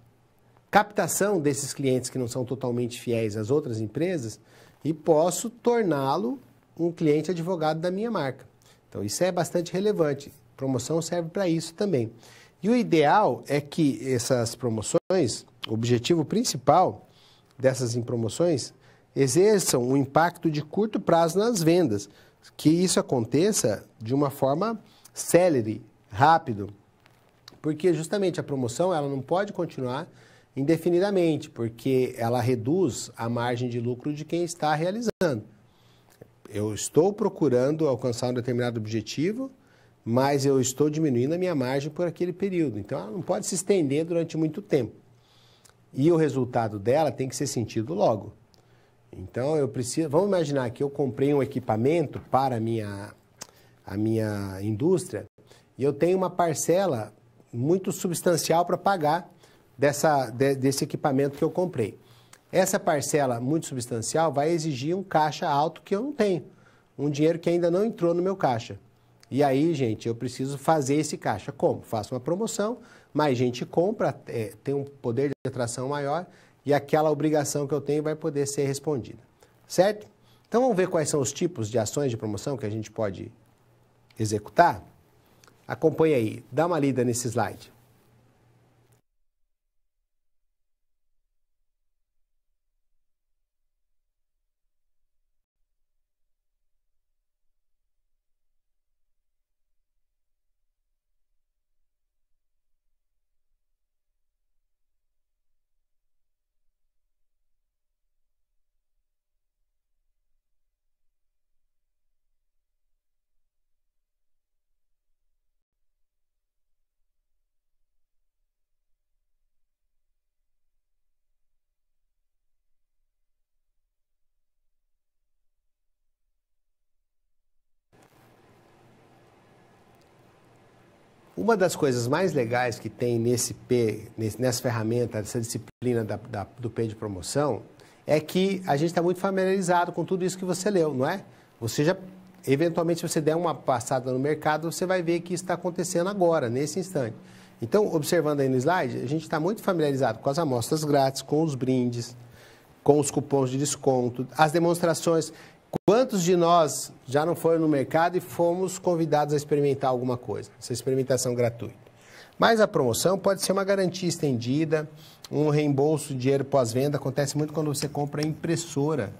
captação desses clientes que não são totalmente fiéis às outras empresas e posso torná-lo um cliente advogado da minha marca. Então, isso é bastante relevante. Promoção serve para isso também. E o ideal é que essas promoções, o objetivo principal dessas promoções, exerçam um impacto de curto prazo nas vendas. Que isso aconteça de uma forma célere, rápido. Porque justamente a promoção ela não pode continuar indefinidamente, porque ela reduz a margem de lucro de quem está realizando. Eu estou procurando alcançar um determinado objetivo, mas eu estou diminuindo a minha margem por aquele período. Então ela não pode se estender durante muito tempo. E o resultado dela tem que ser sentido logo. Então eu preciso, vamos imaginar que eu comprei um equipamento para a minha a minha indústria e eu tenho uma parcela muito substancial para pagar dessa, de, desse equipamento que eu comprei. Essa parcela muito substancial vai exigir um caixa alto que eu não tenho, um dinheiro que ainda não entrou no meu caixa. E aí, gente, eu preciso fazer esse caixa. Como? Faço uma promoção, mais gente compra, é, tem um poder de atração maior e aquela obrigação que eu tenho vai poder ser respondida. Certo? Então vamos ver quais são os tipos de ações de promoção que a gente pode executar? Acompanhe aí, dá uma lida nesse slide. Uma das coisas mais legais que tem nesse P, nessa ferramenta, nessa disciplina da, da, do P de promoção, é que a gente está muito familiarizado com tudo isso que você leu, não é? Você já, eventualmente, se você der uma passada no mercado, você vai ver que isso está acontecendo agora, nesse instante. Então, observando aí no slide, a gente está muito familiarizado com as amostras grátis, com os brindes, com os cupons de desconto, as demonstrações. Quantos de nós já não foram no mercado e fomos convidados a experimentar alguma coisa? Essa experimentação gratuita. Mas a promoção pode ser uma garantia estendida, um reembolso de dinheiro pós-venda. Acontece muito quando você compra impressora.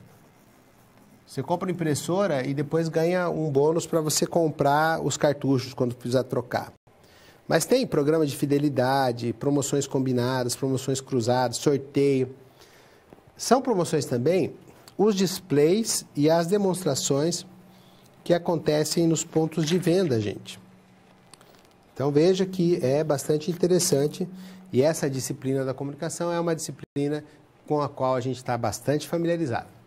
Você compra impressora e depois ganha um bônus para você comprar os cartuchos quando precisar trocar. Mas tem programa de fidelidade, promoções combinadas, promoções cruzadas, sorteio. São promoções também os displays e as demonstrações que acontecem nos pontos de venda, gente. Então veja que é bastante interessante e essa disciplina da comunicação é uma disciplina com a qual a gente está bastante familiarizado.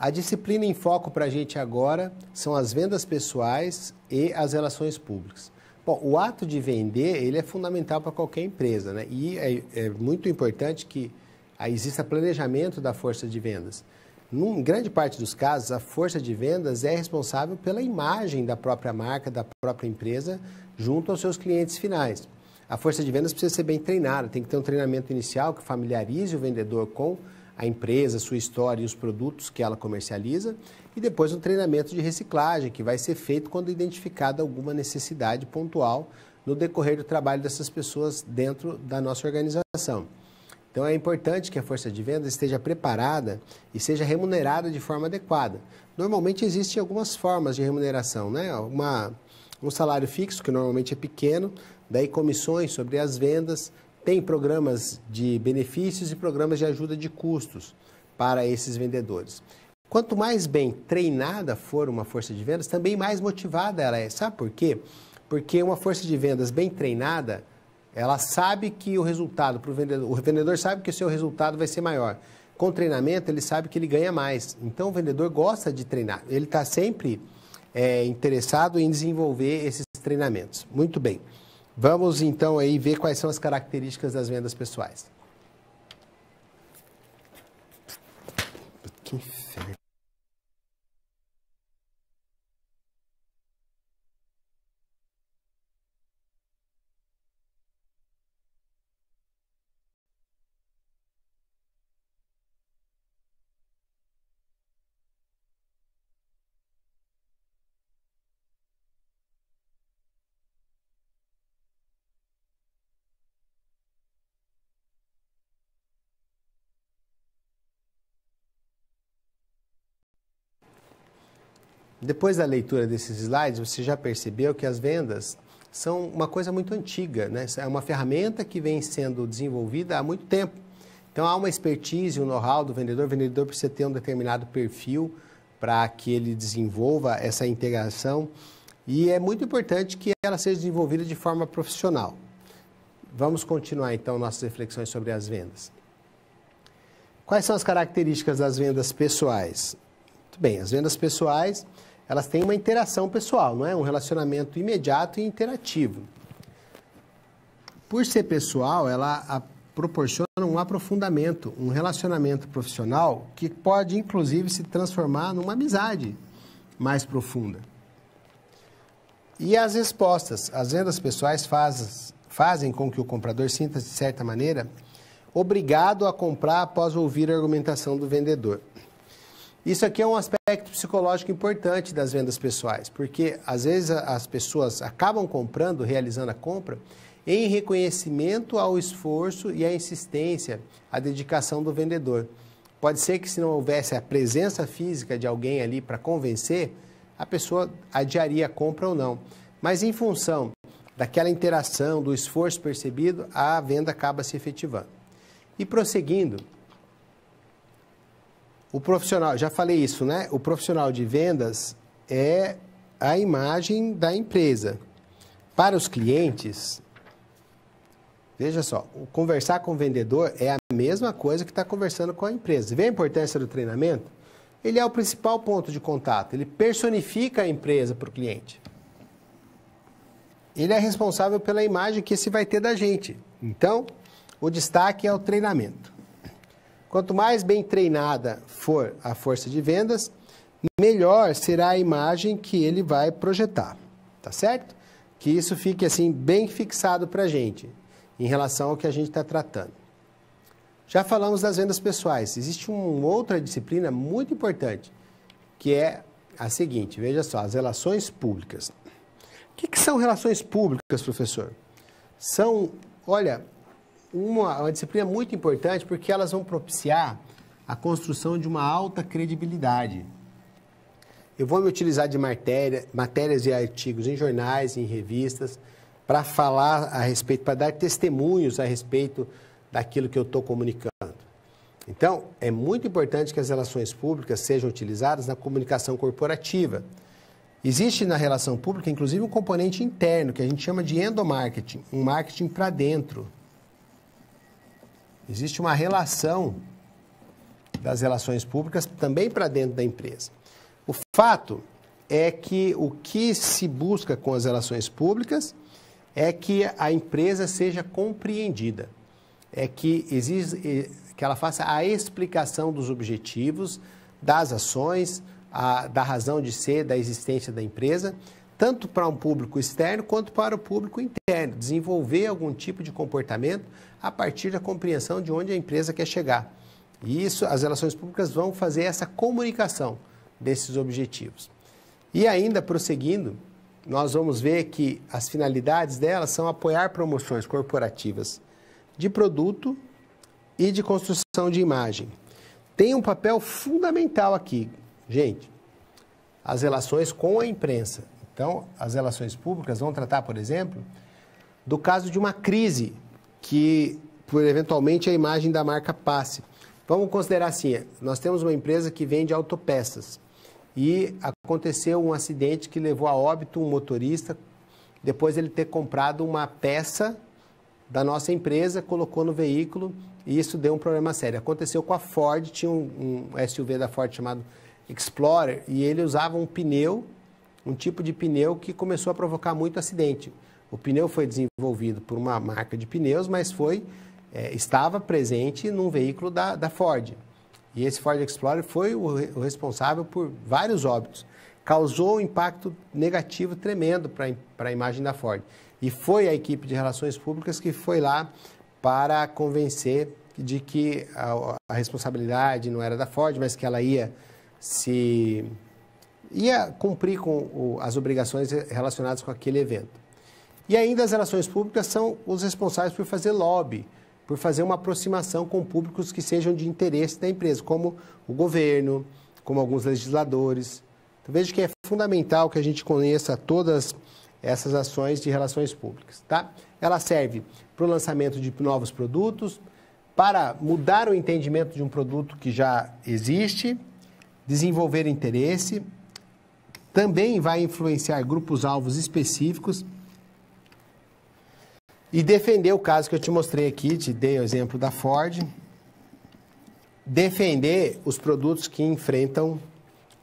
A disciplina em foco para a gente agora são as vendas pessoais e as relações públicas. Bom, o ato de vender ele é fundamental para qualquer empresa, né? E é, é muito importante que ah, exista planejamento da força de vendas. Em grande parte dos casos, a força de vendas é responsável pela imagem da própria marca, da própria empresa, junto aos seus clientes finais. A força de vendas precisa ser bem treinada, tem que ter um treinamento inicial que familiarize o vendedor com a empresa, sua história e os produtos que ela comercializa, e depois um treinamento de reciclagem que vai ser feito quando identificada alguma necessidade pontual no decorrer do trabalho dessas pessoas dentro da nossa organização. Então é importante que a força de vendas esteja preparada e seja remunerada de forma adequada. Normalmente existem algumas formas de remuneração, né? Uma, um salário fixo, que normalmente é pequeno, daí comissões sobre as vendas, tem programas de benefícios e programas de ajuda de custos para esses vendedores. Quanto mais bem treinada for uma força de vendas, também mais motivada ela é. Sabe por quê? Porque uma força de vendas bem treinada, ela sabe que o resultado para o vendedor, o vendedor sabe que o seu resultado vai ser maior. Com treinamento, ele sabe que ele ganha mais. Então, o vendedor gosta de treinar. Ele está sempre é, interessado em desenvolver esses treinamentos. Muito bem. Vamos então aí ver quais são as características das vendas pessoais. Que Depois da leitura desses slides, você já percebeu que as vendas são uma coisa muito antiga, né? É uma ferramenta que vem sendo desenvolvida há muito tempo. Então há uma expertise, um know-how do vendedor. O vendedor precisa ter um determinado perfil para que ele desenvolva essa integração e é muito importante que ela seja desenvolvida de forma profissional. Vamos continuar então nossas reflexões sobre as vendas. Quais são as características das vendas pessoais? Muito bem, as vendas pessoais elas têm uma interação pessoal, não é? Um relacionamento imediato e interativo. Por ser pessoal, ela proporciona um aprofundamento, um relacionamento profissional que pode inclusive se transformar numa amizade mais profunda. E as respostas, as vendas pessoais faz, fazem com que o comprador sinta de certa maneira obrigado a comprar após ouvir a argumentação do vendedor. Isso aqui é um aspecto psicológico importante das vendas pessoais, porque às vezes as pessoas acabam comprando, realizando a compra, em reconhecimento ao esforço e à insistência, à dedicação do vendedor. Pode ser que se não houvesse a presença física de alguém ali para convencer, a pessoa adiaria a compra ou não. Mas em função daquela interação, do esforço percebido, a venda acaba se efetivando. E prosseguindo, o profissional, já falei isso, né? O profissional de vendas é a imagem da empresa. Para os clientes, veja só, conversar com o vendedor é a mesma coisa que está conversando com a empresa. Vê a importância do treinamento? Ele é o principal ponto de contato, ele personifica a empresa para o cliente. Ele é responsável pela imagem que esse vai ter da gente. Então, o destaque é o treinamento. Quanto mais bem treinada for a força de vendas, melhor será a imagem que ele vai projetar, tá certo? Que isso fique assim bem fixado para a gente em relação ao que a gente está tratando. Já falamos das vendas pessoais. Existe uma outra disciplina muito importante que é a seguinte: veja só, as relações públicas. O que, que são relações públicas, professor? São, olha, uma, uma disciplina muito importante porque elas vão propiciar a construção de uma alta credibilidade. Eu vou me utilizar de matéria, matérias e artigos em jornais, em revistas, para falar a respeito, para dar testemunhos a respeito daquilo que eu estou comunicando. Então, é muito importante que as relações públicas sejam utilizadas na comunicação corporativa. Existe na relação pública, inclusive, um componente interno, que a gente chama de endomarketing, um marketing para dentro. Existe uma relação das relações públicas também para dentro da empresa. O fato é que o que se busca com as relações públicas é que a empresa seja compreendida, é que exige, que ela faça a explicação dos objetivos, das ações, a, da razão de ser, da existência da empresa tanto para um público externo quanto para o público interno, desenvolver algum tipo de comportamento a partir da compreensão de onde a empresa quer chegar. E isso, as relações públicas vão fazer essa comunicação desses objetivos. E ainda prosseguindo, nós vamos ver que as finalidades delas são apoiar promoções corporativas de produto e de construção de imagem. Tem um papel fundamental aqui, gente, as relações com a imprensa. Então, as relações públicas vão tratar, por exemplo, do caso de uma crise que, por eventualmente, é a imagem da marca passe. Vamos considerar assim: nós temos uma empresa que vende autopeças e aconteceu um acidente que levou a óbito um motorista depois ele ter comprado uma peça da nossa empresa, colocou no veículo e isso deu um problema sério. Aconteceu com a Ford, tinha um, um SUV da Ford chamado Explorer e ele usava um pneu um tipo de pneu que começou a provocar muito acidente. O pneu foi desenvolvido por uma marca de pneus, mas foi é, estava presente num veículo da, da, Ford. E esse Ford Explorer foi o, o responsável por vários óbitos. Causou um impacto negativo tremendo para a imagem da Ford. E foi a equipe de relações públicas que foi lá para convencer de que a, a responsabilidade não era da Ford, mas que ela ia se ia cumprir com o, as obrigações relacionadas com aquele evento. E ainda as relações públicas são os responsáveis por fazer lobby, por fazer uma aproximação com públicos que sejam de interesse da empresa, como o governo, como alguns legisladores. Então, veja que é fundamental que a gente conheça todas essas ações de relações públicas. Tá? Ela serve para o lançamento de novos produtos, para mudar o entendimento de um produto que já existe, desenvolver interesse, também vai influenciar grupos alvos específicos e defender o caso que eu te mostrei aqui, te dei o exemplo da Ford, defender os produtos que enfrentam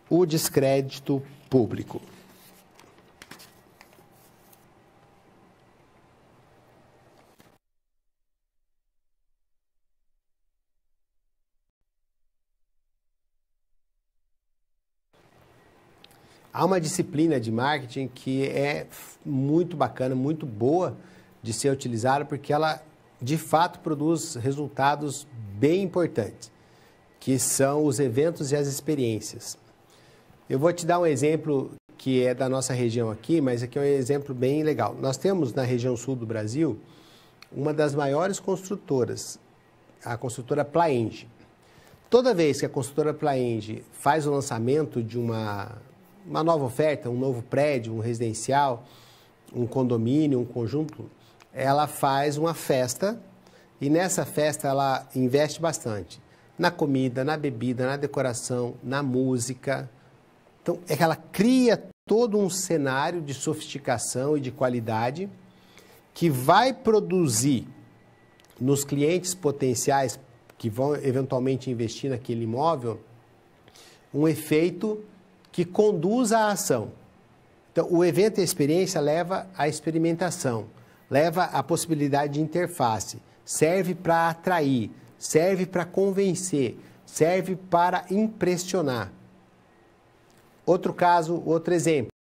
o descrédito público. Há uma disciplina de marketing que é muito bacana, muito boa de ser utilizada, porque ela de fato produz resultados bem importantes, que são os eventos e as experiências. Eu vou te dar um exemplo que é da nossa região aqui, mas aqui é um exemplo bem legal. Nós temos na região sul do Brasil uma das maiores construtoras, a construtora Plaenge. Toda vez que a construtora Plaenge faz o lançamento de uma uma nova oferta, um novo prédio, um residencial, um condomínio, um conjunto, ela faz uma festa e nessa festa ela investe bastante na comida, na bebida, na decoração, na música. Então, é que ela cria todo um cenário de sofisticação e de qualidade que vai produzir nos clientes potenciais que vão eventualmente investir naquele imóvel um efeito que conduz à ação. Então, o evento e a experiência leva à experimentação, leva à possibilidade de interface, serve para atrair, serve para convencer, serve para impressionar. Outro caso, outro exemplo.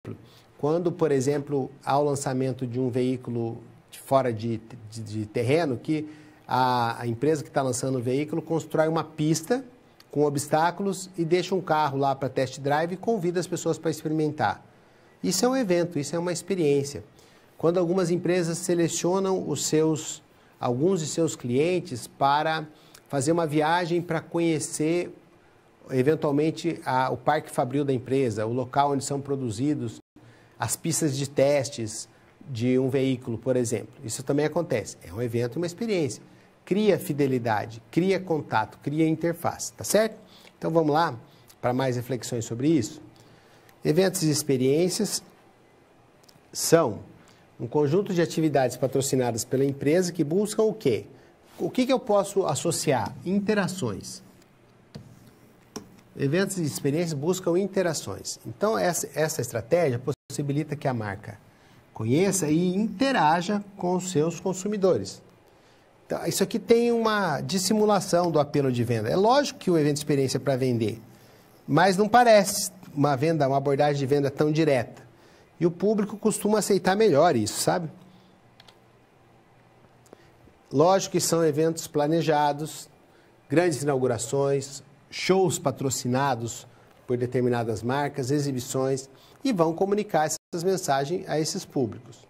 Quando, por exemplo, há o lançamento de um veículo de fora de, de, de terreno, que a, a empresa que está lançando o veículo constrói uma pista com obstáculos e deixa um carro lá para test drive e convida as pessoas para experimentar. Isso é um evento, isso é uma experiência. Quando algumas empresas selecionam os seus, alguns de seus clientes para fazer uma viagem para conhecer eventualmente a, o parque fabril da empresa, o local onde são produzidos, as pistas de testes de um veículo, por exemplo. Isso também acontece. É um evento, uma experiência cria fidelidade, cria contato, cria interface, tá certo? Então vamos lá para mais reflexões sobre isso. Eventos e experiências são um conjunto de atividades patrocinadas pela empresa que buscam o quê? O que, que eu posso associar? Interações. Eventos e experiências buscam interações. Então, essa, essa estratégia possibilita que a marca conheça e interaja com os seus consumidores. Tá, isso aqui tem uma dissimulação do apelo de venda. É lógico que o evento de experiência é para vender, mas não parece uma venda, uma abordagem de venda tão direta. E o público costuma aceitar melhor isso, sabe? Lógico que são eventos planejados, grandes inaugurações, shows patrocinados por determinadas marcas, exibições, e vão comunicar essas mensagens a esses públicos.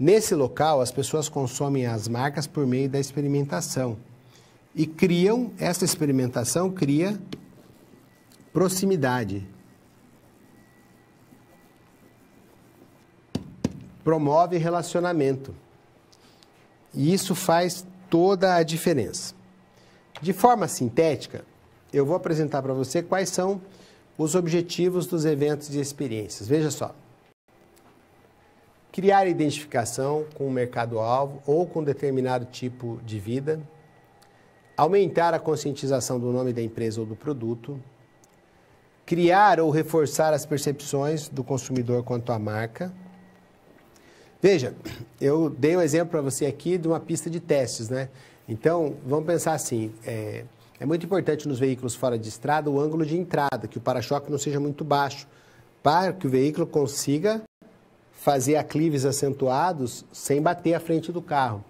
Nesse local, as pessoas consomem as marcas por meio da experimentação e criam, essa experimentação cria proximidade. Promove relacionamento. E isso faz toda a diferença. De forma sintética, eu vou apresentar para você quais são os objetivos dos eventos e experiências. Veja só criar identificação com o mercado-alvo ou com determinado tipo de vida, aumentar a conscientização do nome da empresa ou do produto, criar ou reforçar as percepções do consumidor quanto à marca. Veja, eu dei um exemplo para você aqui de uma pista de testes, né? Então, vamos pensar assim, é, é muito importante nos veículos fora de estrada o ângulo de entrada, que o para-choque não seja muito baixo, para que o veículo consiga fazer aclives acentuados sem bater a frente do carro.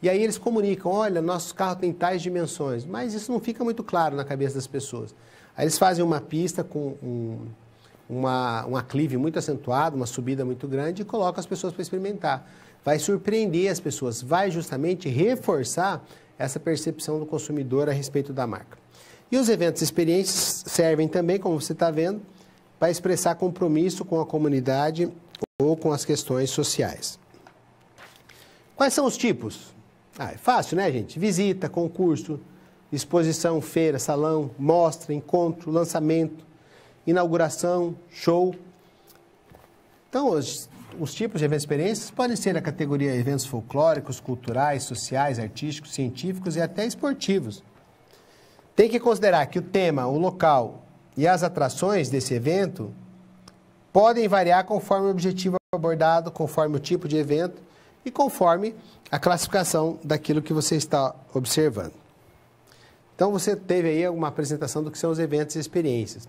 E aí eles comunicam, olha, nosso carro tem tais dimensões, mas isso não fica muito claro na cabeça das pessoas. Aí eles fazem uma pista com um, uma, um aclive muito acentuado, uma subida muito grande e colocam as pessoas para experimentar. Vai surpreender as pessoas, vai justamente reforçar essa percepção do consumidor a respeito da marca. E os eventos experientes servem também, como você está vendo, para expressar compromisso com a comunidade ou com as questões sociais. Quais são os tipos? Ah, é fácil, né, gente? Visita, concurso, exposição, feira, salão, mostra, encontro, lançamento, inauguração, show. Então, os, os tipos de eventos e experiências podem ser a categoria eventos folclóricos, culturais, sociais, artísticos, científicos e até esportivos. Tem que considerar que o tema, o local e as atrações desse evento podem variar conforme o objetivo abordado, conforme o tipo de evento e conforme a classificação daquilo que você está observando. Então, você teve aí uma apresentação do que são os eventos e experiências.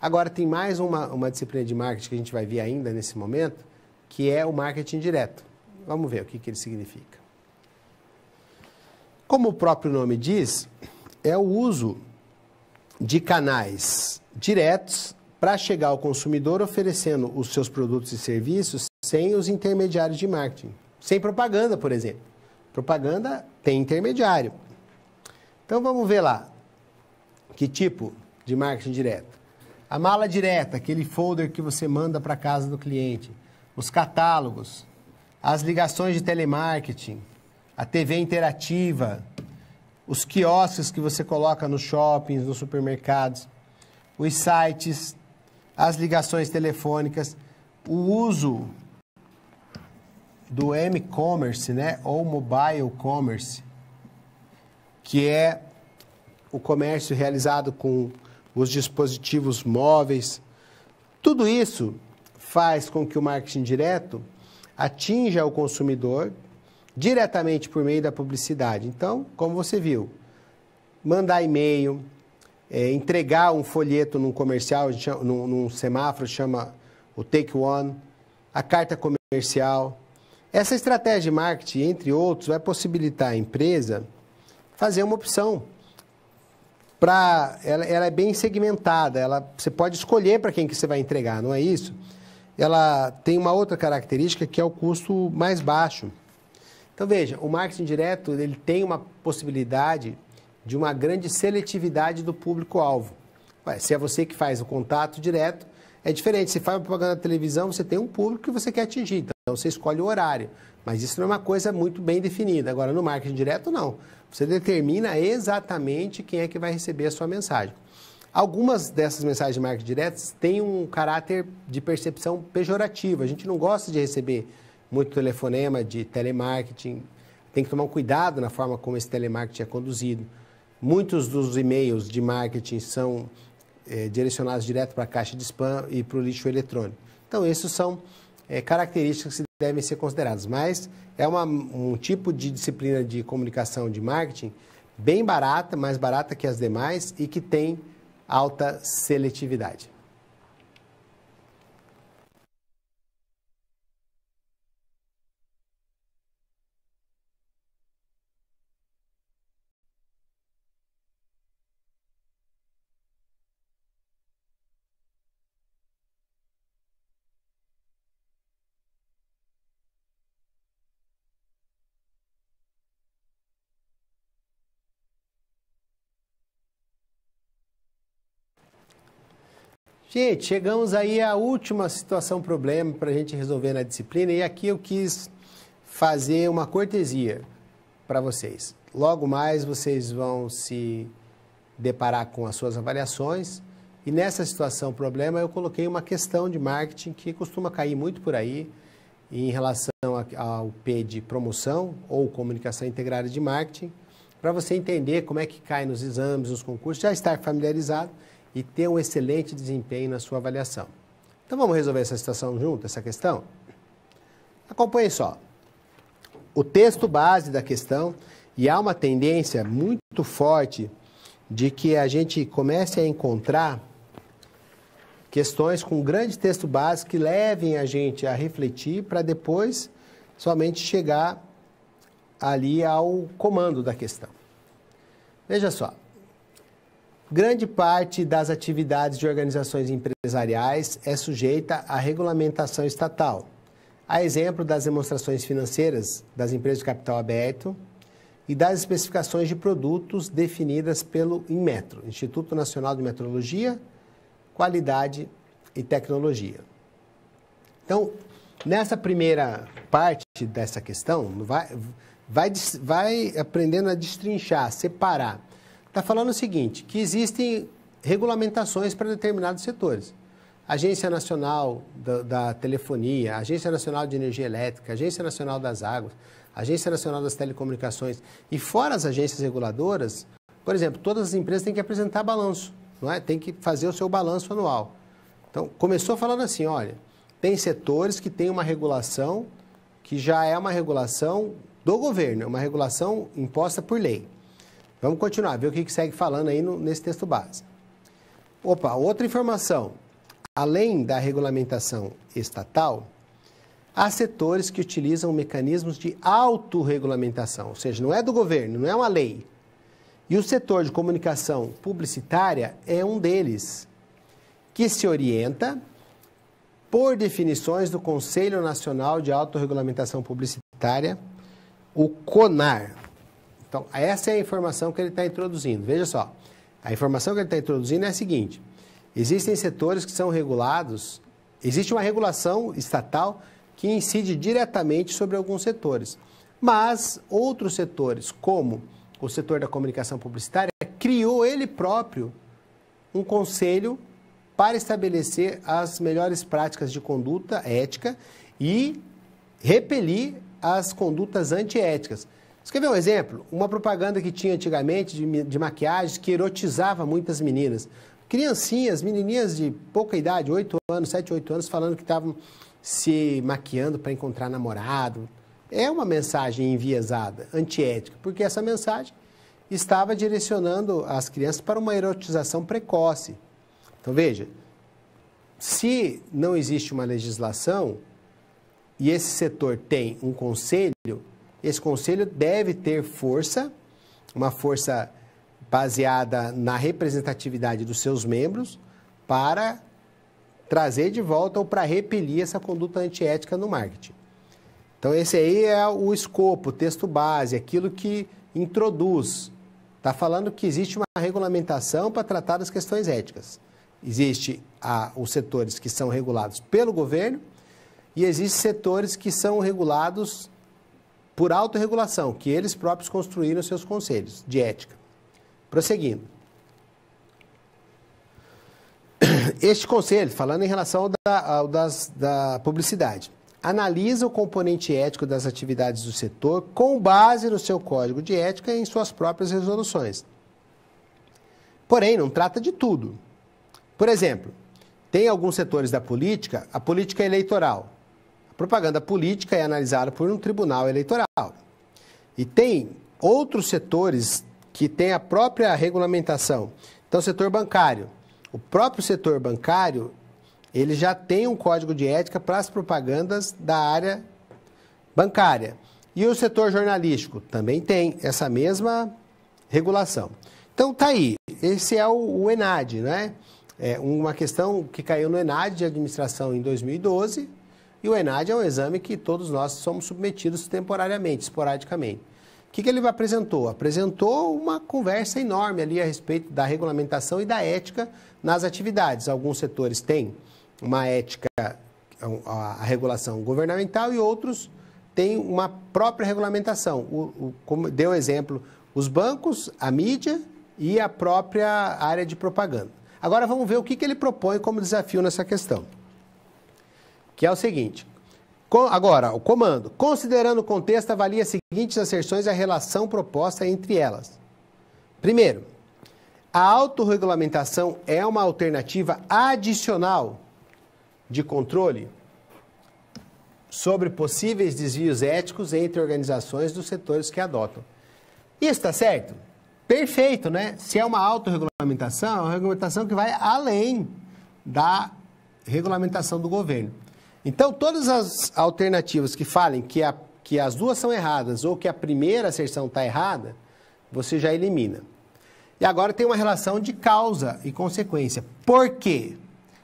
Agora, tem mais uma, uma disciplina de marketing que a gente vai ver ainda nesse momento, que é o marketing direto. Vamos ver o que, que ele significa. Como o próprio nome diz, é o uso de canais diretos para chegar ao consumidor oferecendo os seus produtos e serviços sem os intermediários de marketing. Sem propaganda, por exemplo. Propaganda tem intermediário. Então vamos ver lá. Que tipo de marketing direto? A mala direta, aquele folder que você manda para casa do cliente, os catálogos, as ligações de telemarketing, a TV interativa, os quiosques que você coloca nos shoppings, nos supermercados, os sites as ligações telefônicas, o uso do e commerce né, ou mobile commerce, que é o comércio realizado com os dispositivos móveis. Tudo isso faz com que o marketing direto atinja o consumidor diretamente por meio da publicidade. Então, como você viu, mandar e-mail, é, entregar um folheto num comercial, chama, num, num semáforo, chama o Take One, a carta comercial. Essa estratégia de marketing, entre outros, vai possibilitar a empresa fazer uma opção. Pra, ela, ela é bem segmentada, ela, você pode escolher para quem que você vai entregar, não é isso? Ela tem uma outra característica que é o custo mais baixo. Então veja, o marketing direto ele tem uma possibilidade de uma grande seletividade do público-alvo. Se é você que faz o contato direto, é diferente. Se faz uma propaganda na televisão, você tem um público que você quer atingir, então você escolhe o horário. Mas isso não é uma coisa muito bem definida. Agora, no marketing direto, não. Você determina exatamente quem é que vai receber a sua mensagem. Algumas dessas mensagens de marketing direto têm um caráter de percepção pejorativa. A gente não gosta de receber muito telefonema de telemarketing. Tem que tomar um cuidado na forma como esse telemarketing é conduzido. Muitos dos e-mails de marketing são é, direcionados direto para a caixa de spam e para o lixo eletrônico. Então, esses são é, características que devem ser consideradas, mas é uma, um tipo de disciplina de comunicação de marketing bem barata, mais barata que as demais e que tem alta seletividade. Gente, chegamos aí à última situação problema para a gente resolver na disciplina e aqui eu quis fazer uma cortesia para vocês. Logo mais vocês vão se deparar com as suas avaliações e nessa situação problema eu coloquei uma questão de marketing que costuma cair muito por aí em relação ao P de promoção ou comunicação integrada de marketing para você entender como é que cai nos exames, nos concursos, já estar familiarizado e ter um excelente desempenho na sua avaliação. Então vamos resolver essa situação junto, essa questão? Acompanhe só. O texto base da questão, e há uma tendência muito forte de que a gente comece a encontrar questões com grande texto base que levem a gente a refletir para depois somente chegar ali ao comando da questão. Veja só, Grande parte das atividades de organizações empresariais é sujeita à regulamentação estatal. A exemplo das demonstrações financeiras das empresas de capital aberto e das especificações de produtos definidas pelo Inmetro, Instituto Nacional de Metrologia, Qualidade e Tecnologia. Então, nessa primeira parte dessa questão, vai, vai, vai aprendendo a destrinchar, separar Está falando o seguinte, que existem regulamentações para determinados setores. Agência Nacional da, da, Telefonia, Agência Nacional de Energia Elétrica, Agência Nacional das Águas, Agência Nacional das Telecomunicações. E fora as agências reguladoras, por exemplo, todas as empresas têm que apresentar balanço, não é? tem que fazer o seu balanço anual. Então, começou falando assim, olha, tem setores que têm uma regulação que já é uma regulação do governo, é uma regulação imposta por lei. Vamos continuar, ver o que, que segue falando aí no, nesse texto base. Opa, outra informação. Além da regulamentação estatal, há setores que utilizam mecanismos de autorregulamentação, ou seja, não é do governo, não é uma lei. E o setor de comunicação publicitária é um deles, que se orienta por definições do Conselho Nacional de Autorregulamentação Publicitária, o CONAR. Então, essa é a informação que ele está introduzindo. Veja só, a informação que ele está introduzindo é a seguinte: existem setores que são regulados, existe uma regulação estatal que incide diretamente sobre alguns setores, mas outros setores, como o setor da comunicação publicitária, criou ele próprio um conselho para estabelecer as melhores práticas de conduta ética e repelir as condutas antiéticas. Você quer ver um exemplo? Uma propaganda que tinha antigamente de, de maquiagem que erotizava muitas meninas. Criancinhas, menininhas de pouca idade, 8 anos, 7, 8 anos, falando que estavam se maquiando para encontrar namorado. É uma mensagem enviesada, antiética, porque essa mensagem estava direcionando as crianças para uma erotização precoce. Então veja, se não existe uma legislação e esse setor tem um conselho, esse conselho deve ter força, uma força baseada na representatividade dos seus membros, para trazer de volta ou para repelir essa conduta antiética no marketing. Então, esse aí é o escopo, o texto base, aquilo que introduz. Está falando que existe uma regulamentação para tratar das questões éticas. Existem os setores que são regulados pelo governo e existem setores que são regulados por autorregulação, que eles próprios construíram seus conselhos de ética. Prosseguindo. *coughs* Este conselho, falando em relação ao da, ao das, da publicidade, analisa o componente ético das atividades do setor com base no seu código de ética e em suas próprias resoluções. Porém, não trata de tudo. Por exemplo, tem alguns setores da política, a política eleitoral, Propaganda política é analisada por um tribunal eleitoral. E tem outros setores que têm a própria regulamentação. Então, setor bancário. O próprio setor bancário, ele já tem um código de ética para as propagandas da área bancária. E o setor jornalístico também tem essa mesma regulação. Então, tá aí. Esse é o, o ENAD, né? É uma questão que caiu no ENAD de administração em 2012 e o ENAD é um exame que todos nós somos submetidos temporariamente, esporadicamente. O que, que ele apresentou? Apresentou uma conversa enorme ali a respeito da regulamentação e da ética nas atividades. Alguns setores têm uma ética, a regulação governamental, e outros têm uma própria regulamentação. O, como deu exemplo, os bancos, a mídia e a própria área de propaganda. Agora vamos ver o que, que ele propõe como desafio nessa questão que é o seguinte. Agora, o comando. Considerando o contexto, avalie as seguintes asserções e a relação proposta entre elas. Primeiro, a autorregulamentação é uma alternativa adicional de controle sobre possíveis desvios éticos entre organizações dos setores que adotam. Isso está certo? Perfeito, né? Se é uma autorregulamentação, é uma regulamentação que vai além da regulamentação do governo. Então, todas as alternativas que falem que, a, que as duas são erradas ou que a primeira asserção está errada, você já elimina. E agora tem uma relação de causa e consequência. Por quê?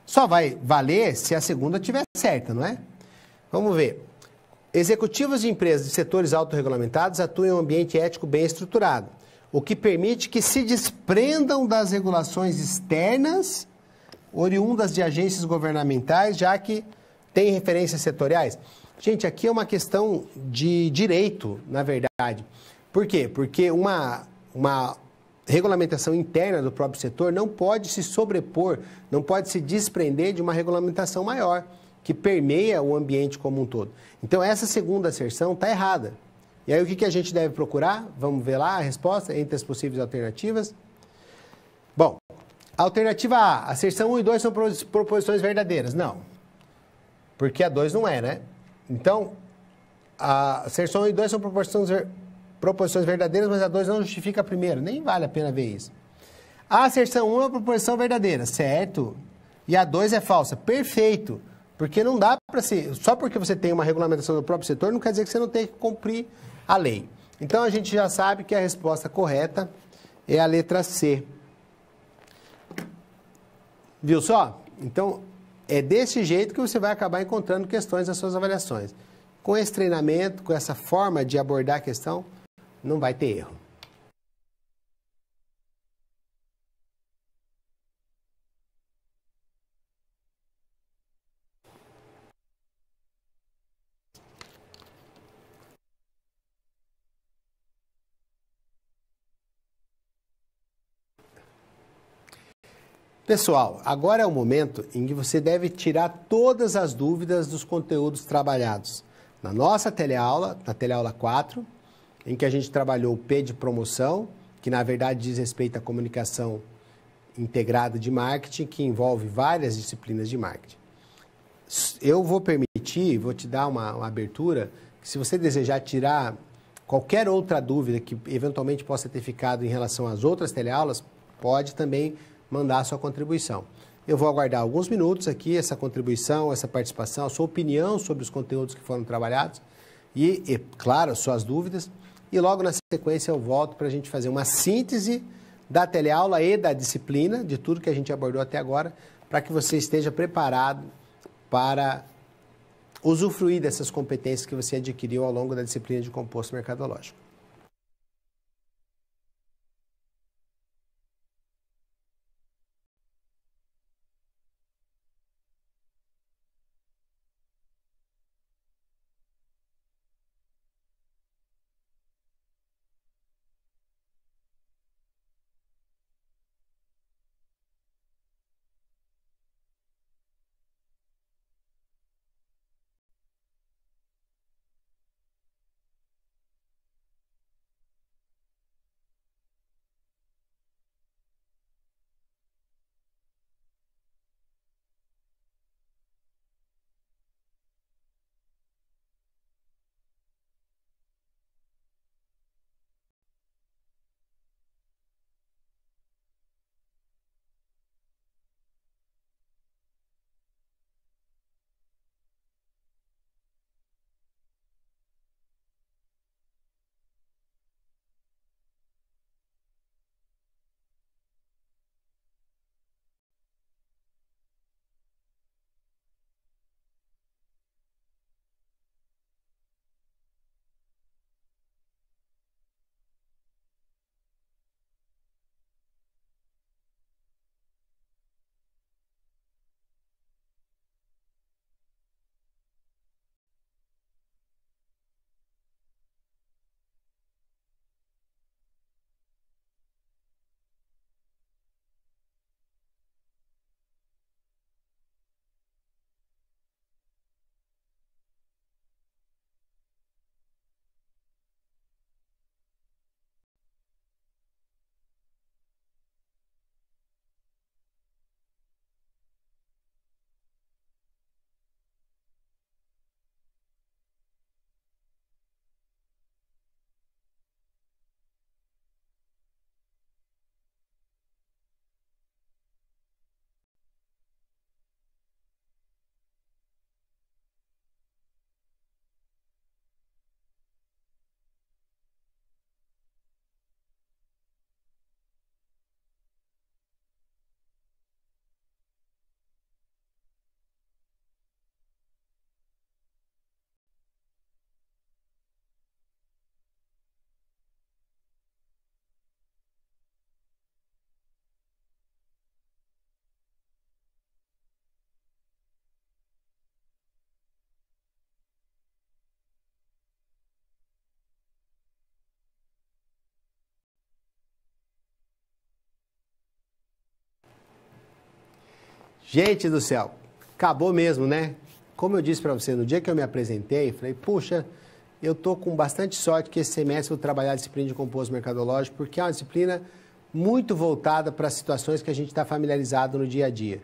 Só vai valer se a segunda tiver certa, não é? Vamos ver. Executivos de empresas de setores autorregulamentados atuam em um ambiente ético bem estruturado, o que permite que se desprendam das regulações externas oriundas de agências governamentais, já que tem referências setoriais? Gente, aqui é uma questão de direito, na verdade. Por quê? Porque uma, uma regulamentação interna do próprio setor não pode se sobrepor, não pode se desprender de uma regulamentação maior, que permeia o ambiente como um todo. Então, essa segunda asserção está errada. E aí, o que, que a gente deve procurar? Vamos ver lá a resposta entre as possíveis alternativas. Bom, alternativa A, asserção 1 e 2 são proposições verdadeiras. Não, porque a 2 não é, né? Então, a ser 1 e 2 são proporções, proporções verdadeiras, mas a 2 não justifica a primeira. Nem vale a pena ver isso. A acerção 1 um é uma proporção verdadeira, certo? E a 2 é falsa. Perfeito. Porque não dá para ser. Só porque você tem uma regulamentação do próprio setor, não quer dizer que você não tem que cumprir a lei. Então a gente já sabe que a resposta correta é a letra C. Viu só? Então, é desse jeito que você vai acabar encontrando questões nas suas avaliações. Com esse treinamento, com essa forma de abordar a questão, não vai ter erro. Pessoal, agora é o momento em que você deve tirar todas as dúvidas dos conteúdos trabalhados. Na nossa teleaula, na teleaula 4, em que a gente trabalhou o P de promoção, que na verdade diz respeito à comunicação integrada de marketing, que envolve várias disciplinas de marketing. Eu vou permitir, vou te dar uma, uma abertura, que se você desejar tirar qualquer outra dúvida que eventualmente possa ter ficado em relação às outras teleaulas, pode também mandar a sua contribuição. Eu vou aguardar alguns minutos aqui essa contribuição, essa participação, a sua opinião sobre os conteúdos que foram trabalhados e, e claro, suas dúvidas. E logo na sequência eu volto para a gente fazer uma síntese da teleaula e da disciplina, de tudo que a gente abordou até agora, para que você esteja preparado para usufruir dessas competências que você adquiriu ao longo da disciplina de composto mercadológico. Gente do céu, acabou mesmo, né? Como eu disse para você, no dia que eu me apresentei, falei, puxa, eu estou com bastante sorte que esse semestre eu vou trabalhar a disciplina de composto mercadológico, porque é uma disciplina muito voltada para situações que a gente está familiarizado no dia a dia.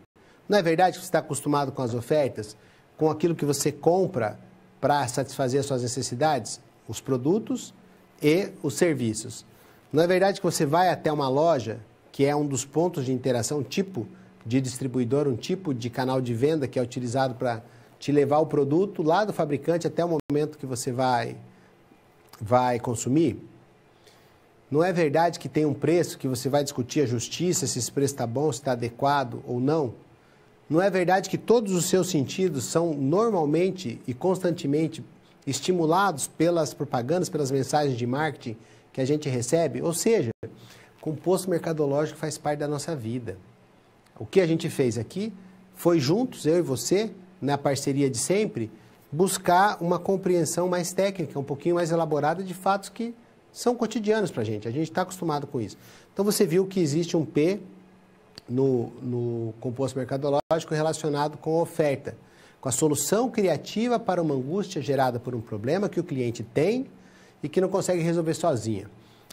Não é verdade que você está acostumado com as ofertas, com aquilo que você compra para satisfazer suas necessidades, os produtos e os serviços. Não é verdade que você vai até uma loja, que é um dos pontos de interação, tipo de distribuidor, um tipo de canal de venda que é utilizado para te levar o produto lá do fabricante até o momento que você vai, vai consumir? Não é verdade que tem um preço que você vai discutir a justiça, se esse preço está bom, se está adequado ou não? Não é verdade que todos os seus sentidos são normalmente e constantemente estimulados pelas propagandas, pelas mensagens de marketing que a gente recebe? Ou seja, composto mercadológico faz parte da nossa vida. O que a gente fez aqui foi juntos, eu e você, na parceria de sempre, buscar uma compreensão mais técnica, um pouquinho mais elaborada de fatos que são cotidianos para a gente. A gente está acostumado com isso. Então você viu que existe um P no, no composto mercadológico relacionado com a oferta, com a solução criativa para uma angústia gerada por um problema que o cliente tem e que não consegue resolver sozinha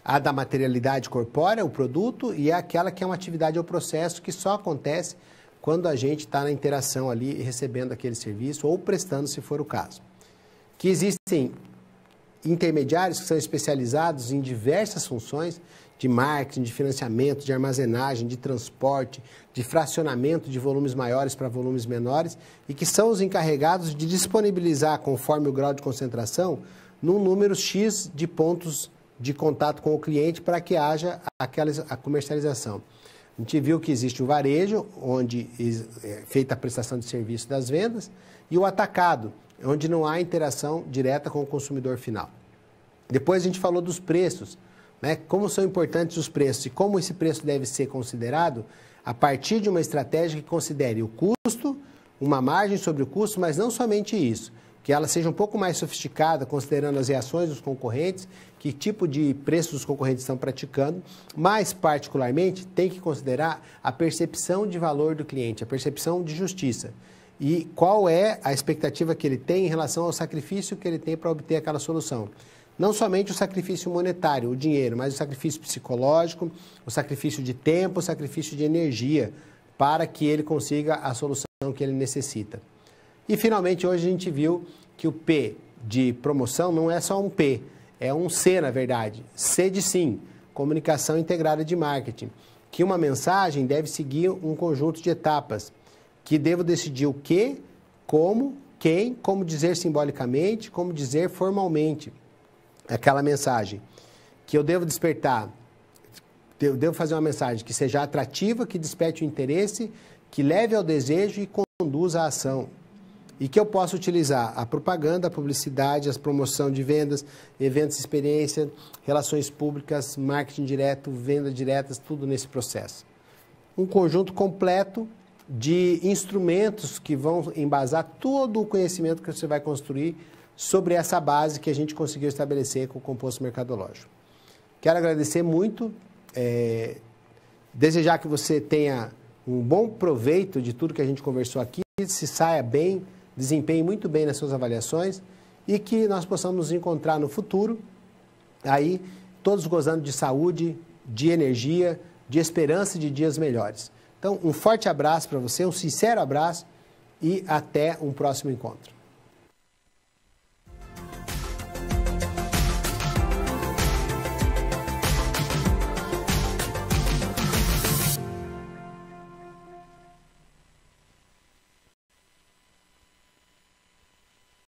a da materialidade corpórea, o produto, e é aquela que é uma atividade ou processo que só acontece quando a gente está na interação ali recebendo aquele serviço ou prestando, se for o caso. Que existem intermediários que são especializados em diversas funções de marketing, de financiamento, de armazenagem, de transporte, de fracionamento de volumes maiores para volumes menores e que são os encarregados de disponibilizar, conforme o grau de concentração, num número X de pontos de contato com o cliente para que haja aquela, a comercialização. A gente viu que existe o varejo, onde é feita a prestação de serviço das vendas, e o atacado, onde não há interação direta com o consumidor final. Depois a gente falou dos preços, né? como são importantes os preços e como esse preço deve ser considerado a partir de uma estratégia que considere o custo, uma margem sobre o custo, mas não somente isso, que ela seja um pouco mais sofisticada, considerando as reações dos concorrentes, que tipo de preço os concorrentes estão praticando, mas, particularmente, tem que considerar a percepção de valor do cliente, a percepção de justiça. E qual é a expectativa que ele tem em relação ao sacrifício que ele tem para obter aquela solução não somente o sacrifício monetário, o dinheiro, mas o sacrifício psicológico, o sacrifício de tempo, o sacrifício de energia, para que ele consiga a solução que ele necessita. E finalmente hoje a gente viu que o P de promoção não é só um P, é um C na verdade, C de sim, comunicação integrada de marketing, que uma mensagem deve seguir um conjunto de etapas, que devo decidir o que, como, quem, como dizer simbolicamente, como dizer formalmente aquela mensagem, que eu devo despertar, eu devo fazer uma mensagem que seja atrativa, que desperte o interesse, que leve ao desejo e conduza à ação e que eu possa utilizar a propaganda, a publicidade, as promoção de vendas, eventos, experiência, relações públicas, marketing direto, vendas diretas, tudo nesse processo. Um conjunto completo de instrumentos que vão embasar todo o conhecimento que você vai construir sobre essa base que a gente conseguiu estabelecer com o composto mercadológico. Quero agradecer muito, é, desejar que você tenha um bom proveito de tudo que a gente conversou aqui, se saia bem desempenhe muito bem nas suas avaliações e que nós possamos nos encontrar no futuro, aí todos gozando de saúde, de energia, de esperança de dias melhores. Então, um forte abraço para você, um sincero abraço e até um próximo encontro.